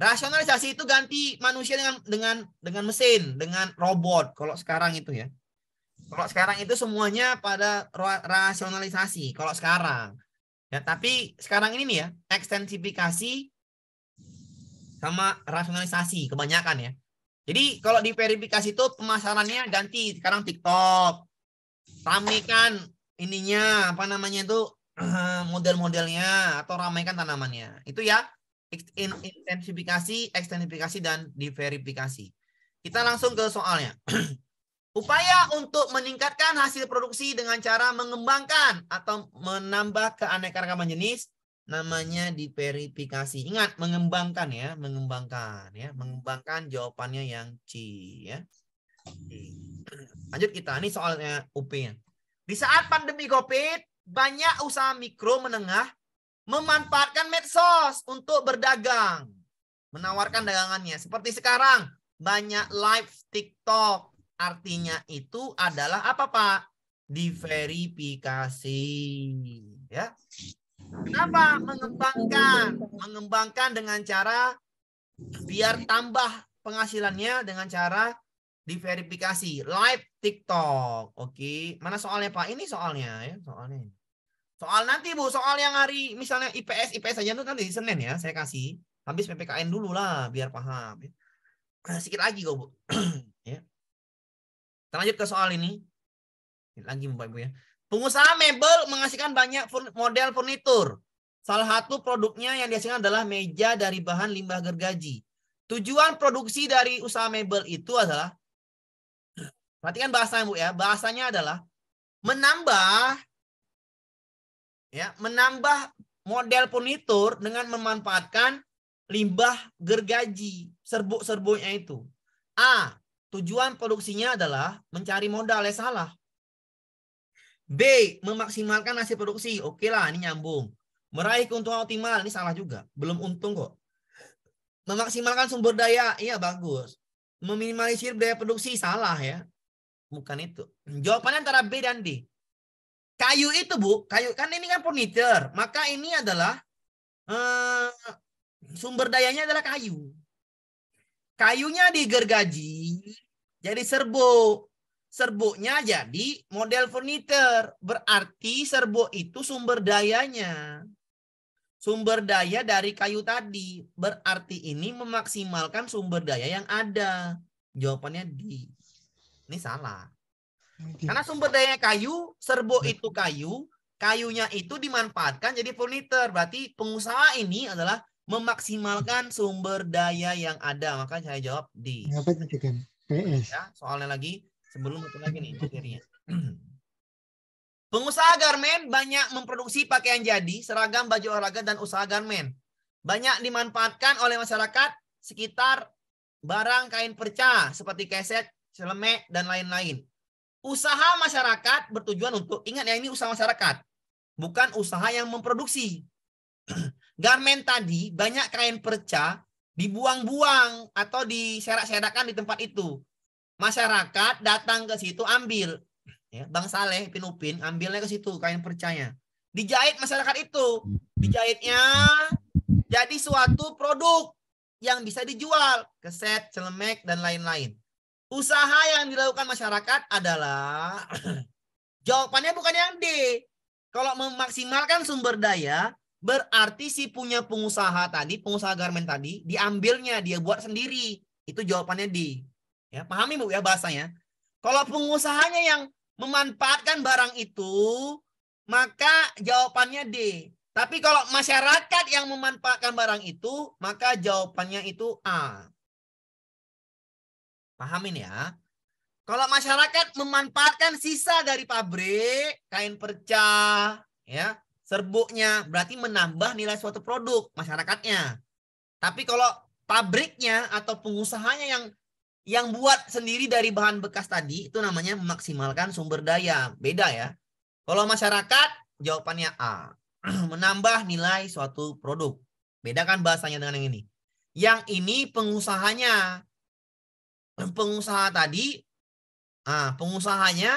rasionalisasi itu ganti manusia dengan dengan dengan mesin dengan robot kalau sekarang itu ya kalau sekarang itu semuanya pada rasionalisasi kalau sekarang ya tapi sekarang ini nih ya ekstensifikasi sama rasionalisasi kebanyakan ya jadi kalau diverifikasi itu pemasarannya ganti sekarang TikTok. Ramaikan ininya apa namanya itu model-modelnya atau ramaikan tanamannya. Itu ya intensifikasi, ekstensifikasi dan diverifikasi. Kita langsung ke soalnya. Upaya untuk meningkatkan hasil produksi dengan cara mengembangkan atau menambah keanekaragaman jenis namanya diverifikasi. Ingat mengembangkan ya, mengembangkan ya, mengembangkan jawabannya yang C ya. Lanjut kita ini soalnya UP ya. Di saat pandemi Covid, banyak usaha mikro menengah memanfaatkan medsos untuk berdagang, menawarkan dagangannya. Seperti sekarang banyak live TikTok. Artinya itu adalah apa, Pak? Diverifikasi, ya. Kenapa mengembangkan? Mengembangkan dengan cara biar tambah penghasilannya dengan cara diverifikasi live TikTok. Oke, mana soalnya Pak? Ini soalnya ya, soalnya. Soal nanti Bu, soal yang hari misalnya IPS, IPS aja tuh nanti Senin ya, saya kasih. Habis PPKN dulu lah biar paham ya. Nah, Sedikit lagi kok Bu. ya. Kita lanjut ke soal ini. Lagi Bapak Ibu ya. Pengusaha mebel menghasilkan banyak model furnitur. Salah satu produknya yang dihasilkan adalah meja dari bahan limbah gergaji. Tujuan produksi dari usaha mebel itu adalah, perhatikan bahasanya Bu ya, bahasanya adalah menambah ya menambah model furnitur dengan memanfaatkan limbah gergaji serbuk-serbuknya itu. A. Tujuan produksinya adalah mencari modal ya salah B. Memaksimalkan hasil produksi. Oke lah, ini nyambung. Meraih keuntungan optimal. Ini salah juga. Belum untung kok. Memaksimalkan sumber daya. Iya, bagus. Meminimalisir daya produksi. Salah ya. Bukan itu. Jawabannya antara B dan D. Kayu itu, Bu. Kayu. Kan ini kan furniture. Maka ini adalah eh, sumber dayanya adalah kayu. Kayunya digergaji jadi serbuk serbuknya jadi model furniture Berarti serbuk itu sumber dayanya. Sumber daya dari kayu tadi. Berarti ini memaksimalkan sumber daya yang ada. Jawabannya di. Ini salah. Karena sumber daya kayu, serbuk iya. itu kayu, kayunya itu dimanfaatkan jadi furniture Berarti pengusaha ini adalah memaksimalkan sumber daya yang ada. Maka saya jawab di. Ya, soalnya lagi Sebelum itu lagi nih materinya. Pengusaha garmen banyak memproduksi pakaian jadi, seragam, baju olahraga, dan usaha garmen. Banyak dimanfaatkan oleh masyarakat sekitar barang kain perca seperti keset, celemek, dan lain-lain. Usaha masyarakat bertujuan untuk, ingat ya ini usaha masyarakat, bukan usaha yang memproduksi. Garmen tadi banyak kain perca dibuang-buang atau diserak-serakan di tempat itu masyarakat datang ke situ ambil. Ya, Bang Saleh Pinupin ambilnya ke situ kain percaya. Dijahit masyarakat itu. Dijahitnya jadi suatu produk yang bisa dijual. Keset, celemek, dan lain-lain. Usaha yang dilakukan masyarakat adalah jawabannya bukan yang D. Kalau memaksimalkan sumber daya, berarti si punya pengusaha tadi, pengusaha garmen tadi, diambilnya, dia buat sendiri. Itu jawabannya D. Ya, pahami Bu ya bahasanya. Kalau pengusahanya yang memanfaatkan barang itu, maka jawabannya D. Tapi kalau masyarakat yang memanfaatkan barang itu, maka jawabannya itu A. Pahamin ya. Kalau masyarakat memanfaatkan sisa dari pabrik, kain perca, ya, serbuknya, berarti menambah nilai suatu produk masyarakatnya. Tapi kalau pabriknya atau pengusahanya yang yang buat sendiri dari bahan bekas tadi itu namanya memaksimalkan sumber daya. Beda ya. Kalau masyarakat jawabannya A. Menambah nilai suatu produk. Beda kan bahasanya dengan yang ini. Yang ini pengusahanya. Pengusaha tadi ah pengusahanya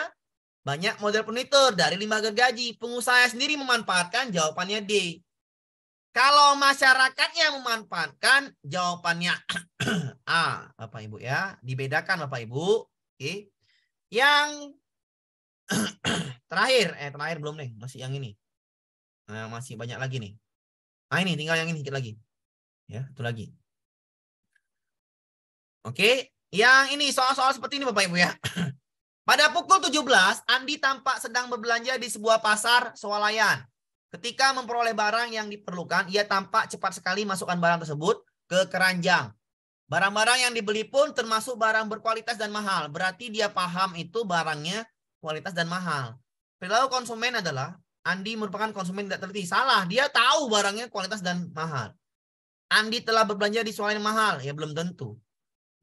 banyak model peneliti dari lima gergaji. Pengusaha sendiri memanfaatkan jawabannya D. Kalau masyarakatnya memanfaatkan, jawabannya A, Bapak Ibu ya. Dibedakan Bapak Ibu. Oke. Yang terakhir, eh terakhir belum nih, masih yang ini. Nah, masih banyak lagi nih. Nah ini tinggal yang ini sedikit lagi. Ya, itu lagi. Oke, yang ini soal-soal seperti ini Bapak Ibu ya. Pada pukul 17, Andi tampak sedang berbelanja di sebuah pasar swalayan. Ketika memperoleh barang yang diperlukan, ia tampak cepat sekali masukkan barang tersebut ke keranjang. Barang-barang yang dibeli pun termasuk barang berkualitas dan mahal. Berarti dia paham itu barangnya kualitas dan mahal. Perilaku konsumen adalah Andi merupakan konsumen tidak teliti. Salah, dia tahu barangnya kualitas dan mahal. Andi telah berbelanja di soal yang mahal, ya belum tentu.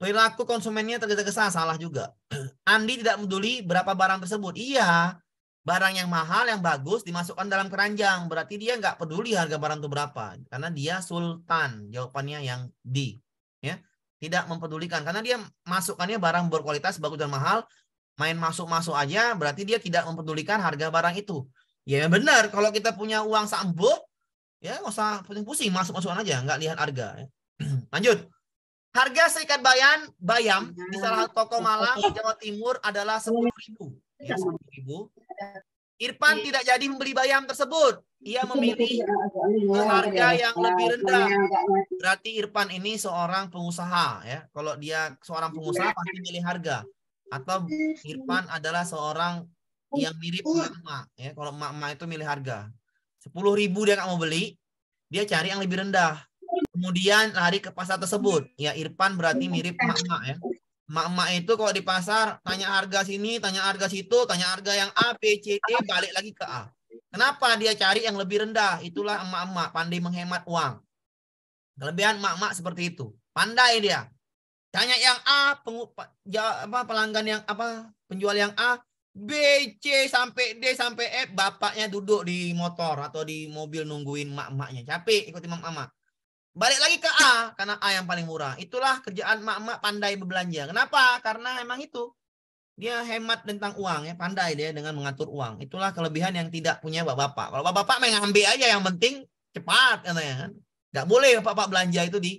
Perilaku konsumennya tergesa-gesa, salah juga. Andi tidak peduli berapa barang tersebut. Iya, barang yang mahal yang bagus dimasukkan dalam keranjang berarti dia nggak peduli harga barang itu berapa karena dia sultan jawabannya yang d ya tidak mempedulikan karena dia masukkannya barang berkualitas bagus dan mahal main masuk-masuk aja berarti dia tidak mempedulikan harga barang itu ya benar kalau kita punya uang sambo ya nggak usah pusing-pusing masuk-masukan aja nggak lihat harga lanjut harga seikat bayan bayam di salah satu toko Malang Jawa Timur adalah sepuluh ribu ya, 10 ribu Irfan iya. tidak jadi membeli bayam tersebut. Ia iya, memilih iya, harga yang lebih rendah. Berarti Irfan ini seorang pengusaha ya. Kalau dia seorang pengusaha pasti milih harga. Atau Irfan adalah seorang yang mirip emak ya. Kalau emak-emak itu milih harga. Sepuluh ribu dia nggak mau beli, dia cari yang lebih rendah. Kemudian lari ke pasar tersebut. Ya Irfan berarti mirip emak-emak ya. Mak-mak itu kalau di pasar tanya harga sini, tanya harga situ, tanya harga yang A, B, C, D, balik lagi ke A. Kenapa dia cari yang lebih rendah? Itulah emak-emak pandai menghemat uang. Kelebihan emak-emak seperti itu. Pandai dia. Tanya yang A, ya, apa, pelanggan yang apa, penjual yang A, B, C sampai D sampai F, bapaknya duduk di motor atau di mobil nungguin emak-emaknya. Capek ikuti emak-emak. Balik lagi ke A, karena A yang paling murah. Itulah kerjaan mak-mak pandai berbelanja. Kenapa? Karena emang itu. Dia hemat tentang uang, ya pandai dia dengan mengatur uang. Itulah kelebihan yang tidak punya bapak-bapak. Kalau bapak-bapak main ambil aja yang penting cepat katanya kan. Gak boleh bapak-bapak belanja itu di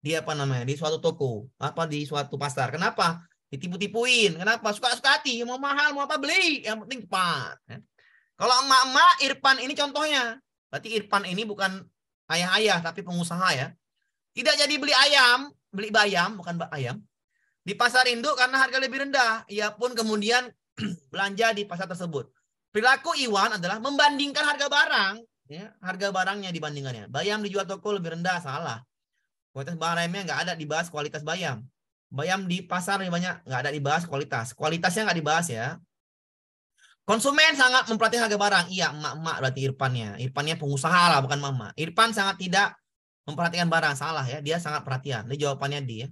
di apa namanya di suatu toko apa di suatu pasar kenapa ditipu-tipuin kenapa suka-suka hati mau mahal mau apa beli yang penting cepat ya. kalau emak-emak Irfan ini contohnya berarti Irfan ini bukan Ayah-ayah tapi pengusaha ya. Tidak jadi beli ayam, beli bayam bukan ayam. Di pasar induk karena harga lebih rendah, ia pun kemudian belanja di pasar tersebut. Perilaku Iwan adalah membandingkan harga barang, ya, harga barangnya dibandingkannya. Bayam dijual toko lebih rendah, salah. Kualitas barangnya nggak ada dibahas kualitas bayam. Bayam di pasar lebih banyak nggak ada dibahas kualitas. Kualitasnya nggak dibahas ya. Konsumen sangat memperhatikan harga barang. Iya, emak-emak berarti Irfannya. Irfannya pengusaha lah, bukan mama. Irfan sangat tidak memperhatikan barang. Salah ya, dia sangat perhatian. Ini jawabannya D ya.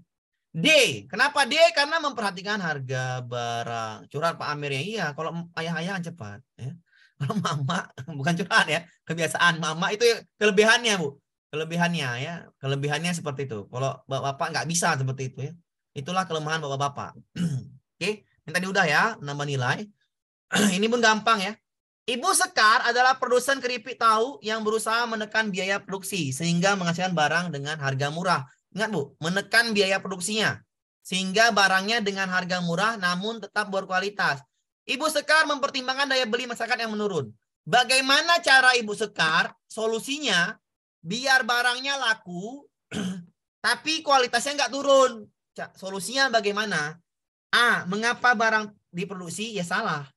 D. Kenapa D? Karena memperhatikan harga barang. Curhat Pak Amir ya. Iya, kalau ayah-ayah cepat. Ya. Kalau mama, bukan curhat ya. Kebiasaan mama itu ya, kelebihannya, Bu. Kelebihannya ya. Kelebihannya seperti itu. Kalau bapak-bapak nggak bisa seperti itu ya. Itulah kelemahan bapak-bapak. Oke, yang tadi udah ya, nambah nilai. ini pun gampang ya. Ibu Sekar adalah produsen keripik tahu yang berusaha menekan biaya produksi sehingga menghasilkan barang dengan harga murah. Ingat Bu, menekan biaya produksinya sehingga barangnya dengan harga murah namun tetap berkualitas. Ibu Sekar mempertimbangkan daya beli masyarakat yang menurun. Bagaimana cara Ibu Sekar solusinya biar barangnya laku tapi kualitasnya nggak turun? Solusinya bagaimana? A. Mengapa barang diproduksi? Ya salah.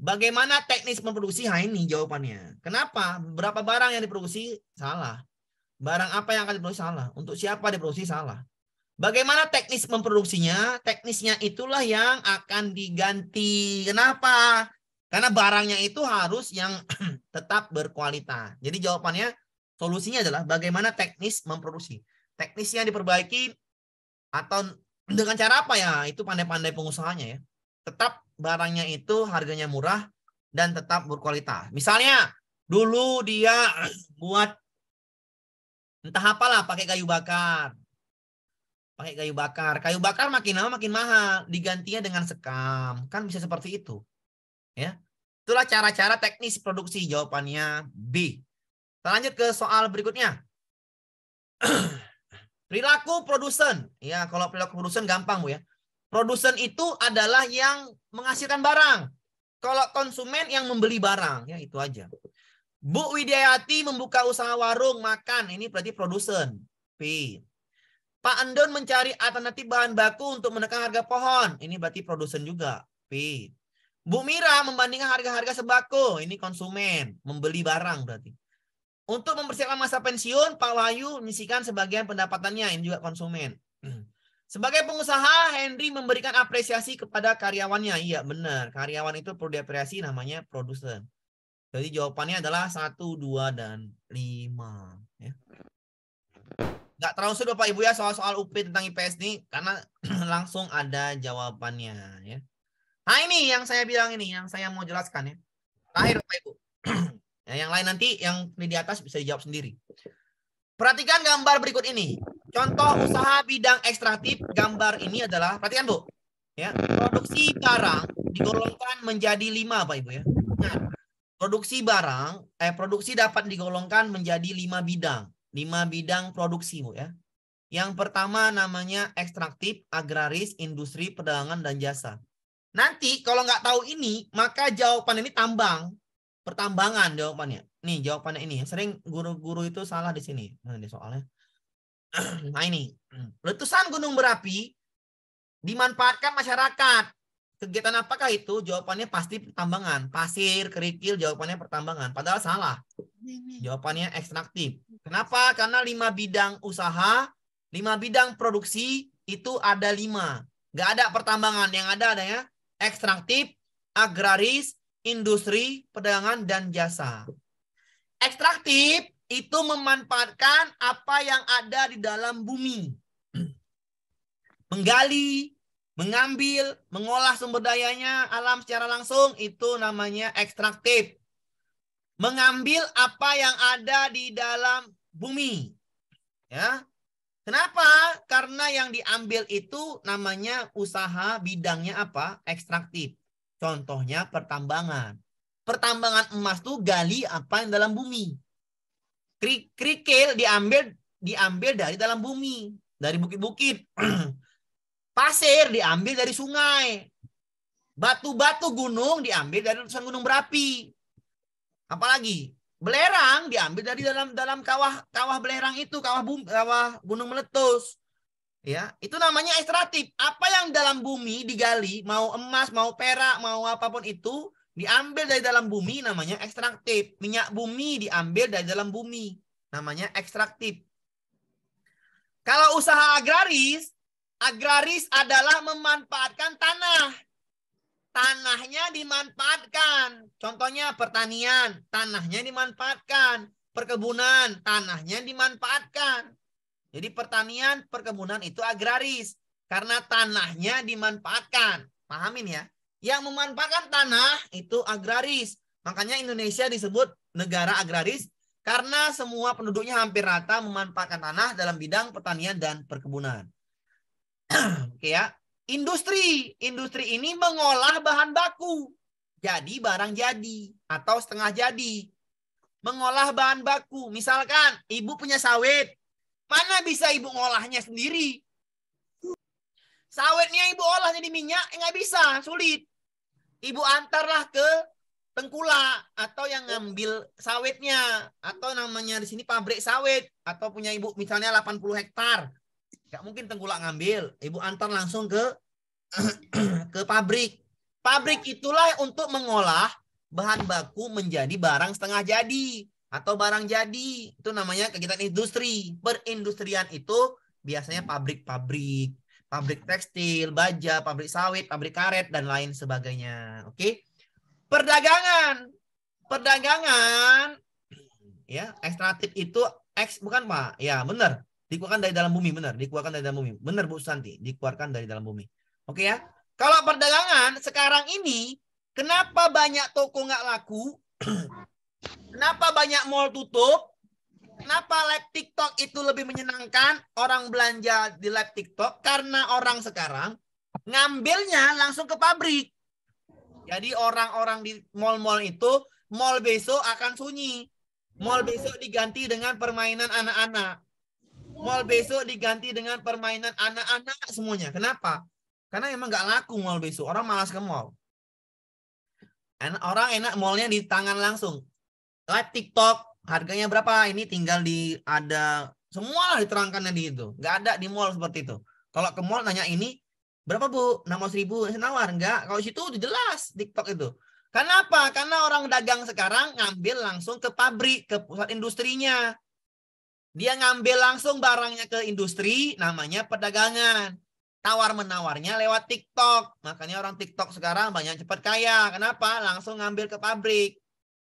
Bagaimana teknis memproduksi? Nah ini jawabannya. Kenapa? Berapa barang yang diproduksi? Salah. Barang apa yang akan diproduksi? Salah. Untuk siapa diproduksi? Salah. Bagaimana teknis memproduksinya? Teknisnya itulah yang akan diganti. Kenapa? Karena barangnya itu harus yang tetap berkualitas. Jadi jawabannya, solusinya adalah bagaimana teknis memproduksi. Teknisnya diperbaiki atau dengan cara apa ya? Itu pandai-pandai pengusahanya ya. Tetap barangnya itu harganya murah dan tetap berkualitas. Misalnya dulu dia buat entah apalah pakai kayu bakar. Pakai kayu bakar. Kayu bakar makin lama makin mahal, digantinya dengan sekam. Kan bisa seperti itu. Ya. Itulah cara-cara teknis produksi jawabannya B. Kita lanjut ke soal berikutnya. perilaku produsen. Ya, kalau perilaku produsen gampang Bu ya. Produsen itu adalah yang menghasilkan barang. Kalau konsumen yang membeli barang, ya itu aja. Bu Widayati membuka usaha warung makan, ini berarti produsen. P. Pak Andon mencari alternatif bahan baku untuk menekan harga pohon, ini berarti produsen juga. P. Bu Mira membandingkan harga-harga sebako, ini konsumen, membeli barang berarti. Untuk mempersiapkan masa pensiun, Pak Wahyu menyisikan sebagian pendapatannya, ini juga konsumen. Sebagai pengusaha, Henry memberikan apresiasi kepada karyawannya. Iya, benar. Karyawan itu perlu diapresiasi namanya produser. Jadi jawabannya adalah 1, 2, dan 5. Ya. Nggak terlalu sulit pak Ibu ya soal-soal UP tentang IPS ini, Karena langsung ada jawabannya. ya. Nah ini yang saya bilang ini, yang saya mau jelaskan ya. Terakhir pak Ibu. Ya, yang lain nanti, yang di atas bisa dijawab sendiri. Perhatikan gambar berikut ini. Contoh usaha bidang ekstraktif gambar ini adalah perhatikan Bu. Ya, produksi barang digolongkan menjadi lima Pak Ibu ya. Nah, produksi barang eh produksi dapat digolongkan menjadi lima bidang. Lima bidang produksi Bu ya. Yang pertama namanya ekstraktif, agraris, industri, perdagangan dan jasa. Nanti kalau nggak tahu ini, maka jawaban ini tambang pertambangan jawabannya. Nih jawabannya ini. Sering guru-guru itu salah di sini. Nah, ini soalnya. nah ini. Letusan gunung berapi dimanfaatkan masyarakat. Kegiatan apakah itu? Jawabannya pasti pertambangan. Pasir, kerikil, jawabannya pertambangan. Padahal salah. Jawabannya ekstraktif. Kenapa? Karena lima bidang usaha, lima bidang produksi itu ada lima. Gak ada pertambangan. Yang ada adanya ekstraktif, agraris, industri, perdagangan, dan jasa. Ekstraktif itu memanfaatkan apa yang ada di dalam bumi. Menggali, mengambil, mengolah sumber dayanya alam secara langsung itu namanya ekstraktif. Mengambil apa yang ada di dalam bumi. Ya. Kenapa? Karena yang diambil itu namanya usaha bidangnya apa? Ekstraktif. Contohnya pertambangan. Pertambangan emas tuh gali apa yang dalam bumi. Krik krikil diambil diambil dari dalam bumi, dari bukit-bukit. Pasir diambil dari sungai. Batu-batu gunung diambil dari letusan gunung berapi. Apalagi belerang diambil dari dalam dalam kawah kawah belerang itu, kawah bumi, kawah gunung meletus ya itu namanya ekstraktif apa yang dalam bumi digali mau emas mau perak mau apapun itu diambil dari dalam bumi namanya ekstraktif minyak bumi diambil dari dalam bumi namanya ekstraktif kalau usaha agraris agraris adalah memanfaatkan tanah tanahnya dimanfaatkan contohnya pertanian tanahnya dimanfaatkan perkebunan tanahnya dimanfaatkan jadi pertanian, perkebunan itu agraris. Karena tanahnya dimanfaatkan. Pahamin ya? Yang memanfaatkan tanah itu agraris. Makanya Indonesia disebut negara agraris karena semua penduduknya hampir rata memanfaatkan tanah dalam bidang pertanian dan perkebunan. Oke ya. Industri. Industri ini mengolah bahan baku. Jadi barang jadi atau setengah jadi. Mengolah bahan baku. Misalkan ibu punya sawit Mana bisa ibu ngolahnya sendiri? Sawitnya ibu olah jadi minyak, eh, nggak bisa, sulit. Ibu antarlah ke tengkula atau yang ngambil sawitnya atau namanya di sini pabrik sawit atau punya ibu misalnya 80 hektar nggak mungkin tengkula ngambil ibu antar langsung ke ke pabrik pabrik itulah untuk mengolah bahan baku menjadi barang setengah jadi atau barang jadi. Itu namanya kegiatan industri. Perindustrian itu biasanya pabrik-pabrik, pabrik tekstil, baja, pabrik sawit, pabrik karet dan lain sebagainya. Oke. Perdagangan. Perdagangan ya, ekstraktif itu eks bukan Pak. Ya, benar. Dikeluarkan dari dalam bumi, benar. Dikeluarkan dari dalam bumi. Benar Bu Santi, dikeluarkan dari dalam bumi. Oke ya. Kalau perdagangan sekarang ini kenapa banyak toko nggak laku? Kenapa banyak mall tutup? Kenapa live TikTok itu lebih menyenangkan orang belanja di live TikTok? Karena orang sekarang ngambilnya langsung ke pabrik. Jadi orang-orang di mall-mall itu, mall besok akan sunyi. Mall besok diganti dengan permainan anak-anak. Mall besok diganti dengan permainan anak-anak semuanya. Kenapa? Karena emang nggak laku mall besok. Orang malas ke mall. Orang enak mallnya di tangan langsung. Live ah, TikTok harganya berapa? Ini tinggal di ada semua lah diterangkan di itu. Nggak ada di mall seperti itu. Kalau ke mall nanya ini berapa bu? Enam ribu. nggak? Kalau situ udah jelas TikTok itu. Kenapa? Karena orang dagang sekarang ngambil langsung ke pabrik, ke pusat industrinya. Dia ngambil langsung barangnya ke industri, namanya perdagangan. Tawar menawarnya lewat TikTok. Makanya orang TikTok sekarang banyak cepat kaya. Kenapa? Langsung ngambil ke pabrik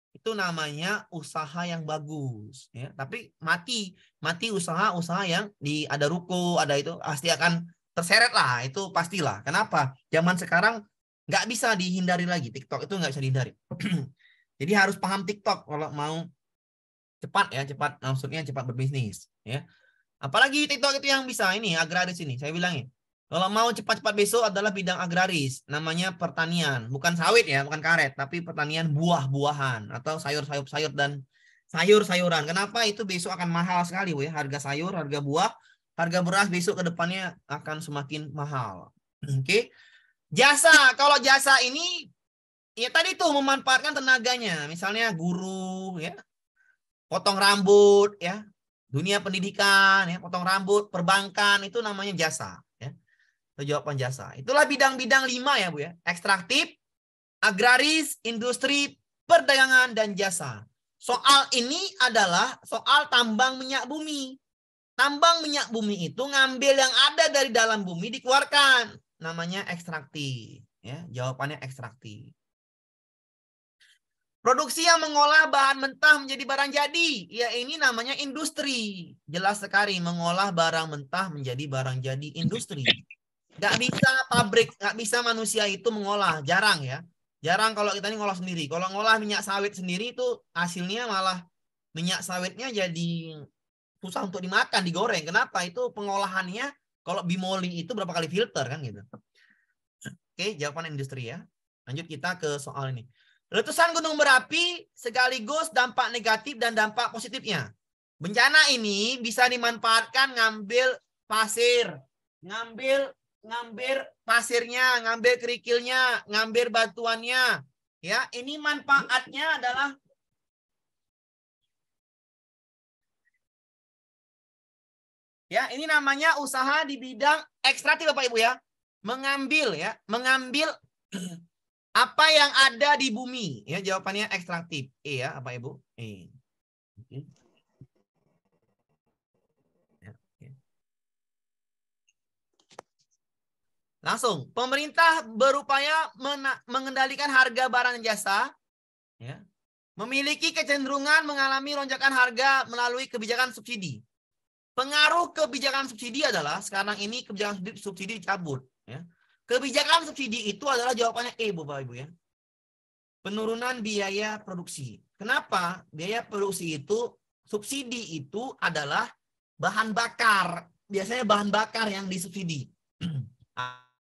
itu namanya usaha yang bagus ya tapi mati mati usaha-usaha yang di ada ruko ada itu pasti akan terseret lah itu pastilah kenapa zaman sekarang nggak bisa dihindari lagi TikTok itu nggak bisa dihindari jadi harus paham TikTok kalau mau cepat ya cepat maksudnya cepat berbisnis ya apalagi TikTok itu yang bisa ini agraris ini saya bilangin kalau mau cepat-cepat besok adalah bidang agraris, namanya pertanian, bukan sawit ya, bukan karet, tapi pertanian buah-buahan atau sayur-sayur-sayur dan sayur-sayuran. Kenapa itu besok akan mahal sekali, Bu ya, harga sayur, harga buah, harga beras besok ke depannya akan semakin mahal. Oke. Okay? Jasa, kalau jasa ini ya tadi tuh memanfaatkan tenaganya, misalnya guru ya, potong rambut ya, dunia pendidikan ya, potong rambut, perbankan itu namanya jasa jawaban jasa. Itulah bidang-bidang lima ya Bu ya. Ekstraktif, agraris, industri, perdagangan, dan jasa. Soal ini adalah soal tambang minyak bumi. Tambang minyak bumi itu ngambil yang ada dari dalam bumi dikeluarkan. Namanya ekstraktif. Ya, jawabannya ekstraktif. Produksi yang mengolah bahan mentah menjadi barang jadi. Ya ini namanya industri. Jelas sekali mengolah barang mentah menjadi barang jadi industri. Nggak bisa pabrik, nggak bisa manusia itu mengolah, jarang ya. Jarang kalau kita ini ngolah sendiri. Kalau ngolah minyak sawit sendiri itu hasilnya malah minyak sawitnya jadi susah untuk dimakan, digoreng. Kenapa? Itu pengolahannya kalau bimoli itu berapa kali filter kan gitu. Oke, jawaban industri ya. Lanjut kita ke soal ini. Letusan gunung berapi sekaligus dampak negatif dan dampak positifnya. Bencana ini bisa dimanfaatkan ngambil pasir, ngambil ngambil pasirnya, ngambil kerikilnya, ngambil batuannya. Ya, ini manfaatnya adalah Ya, ini namanya usaha di bidang ekstraktif Bapak Ibu ya. Mengambil ya, mengambil apa yang ada di bumi ya jawabannya ekstraktif. E Bapak Ibu. E. Langsung, pemerintah berupaya mengendalikan harga barang dan jasa, ya, memiliki kecenderungan mengalami lonjakan harga melalui kebijakan subsidi. Pengaruh kebijakan subsidi adalah sekarang ini kebijakan subsidi dicabut. Ya. Kebijakan subsidi itu adalah jawabannya E, Bapak Ibu ya. Penurunan biaya produksi. Kenapa? Biaya produksi itu, subsidi itu adalah bahan bakar. Biasanya bahan bakar yang disubsidi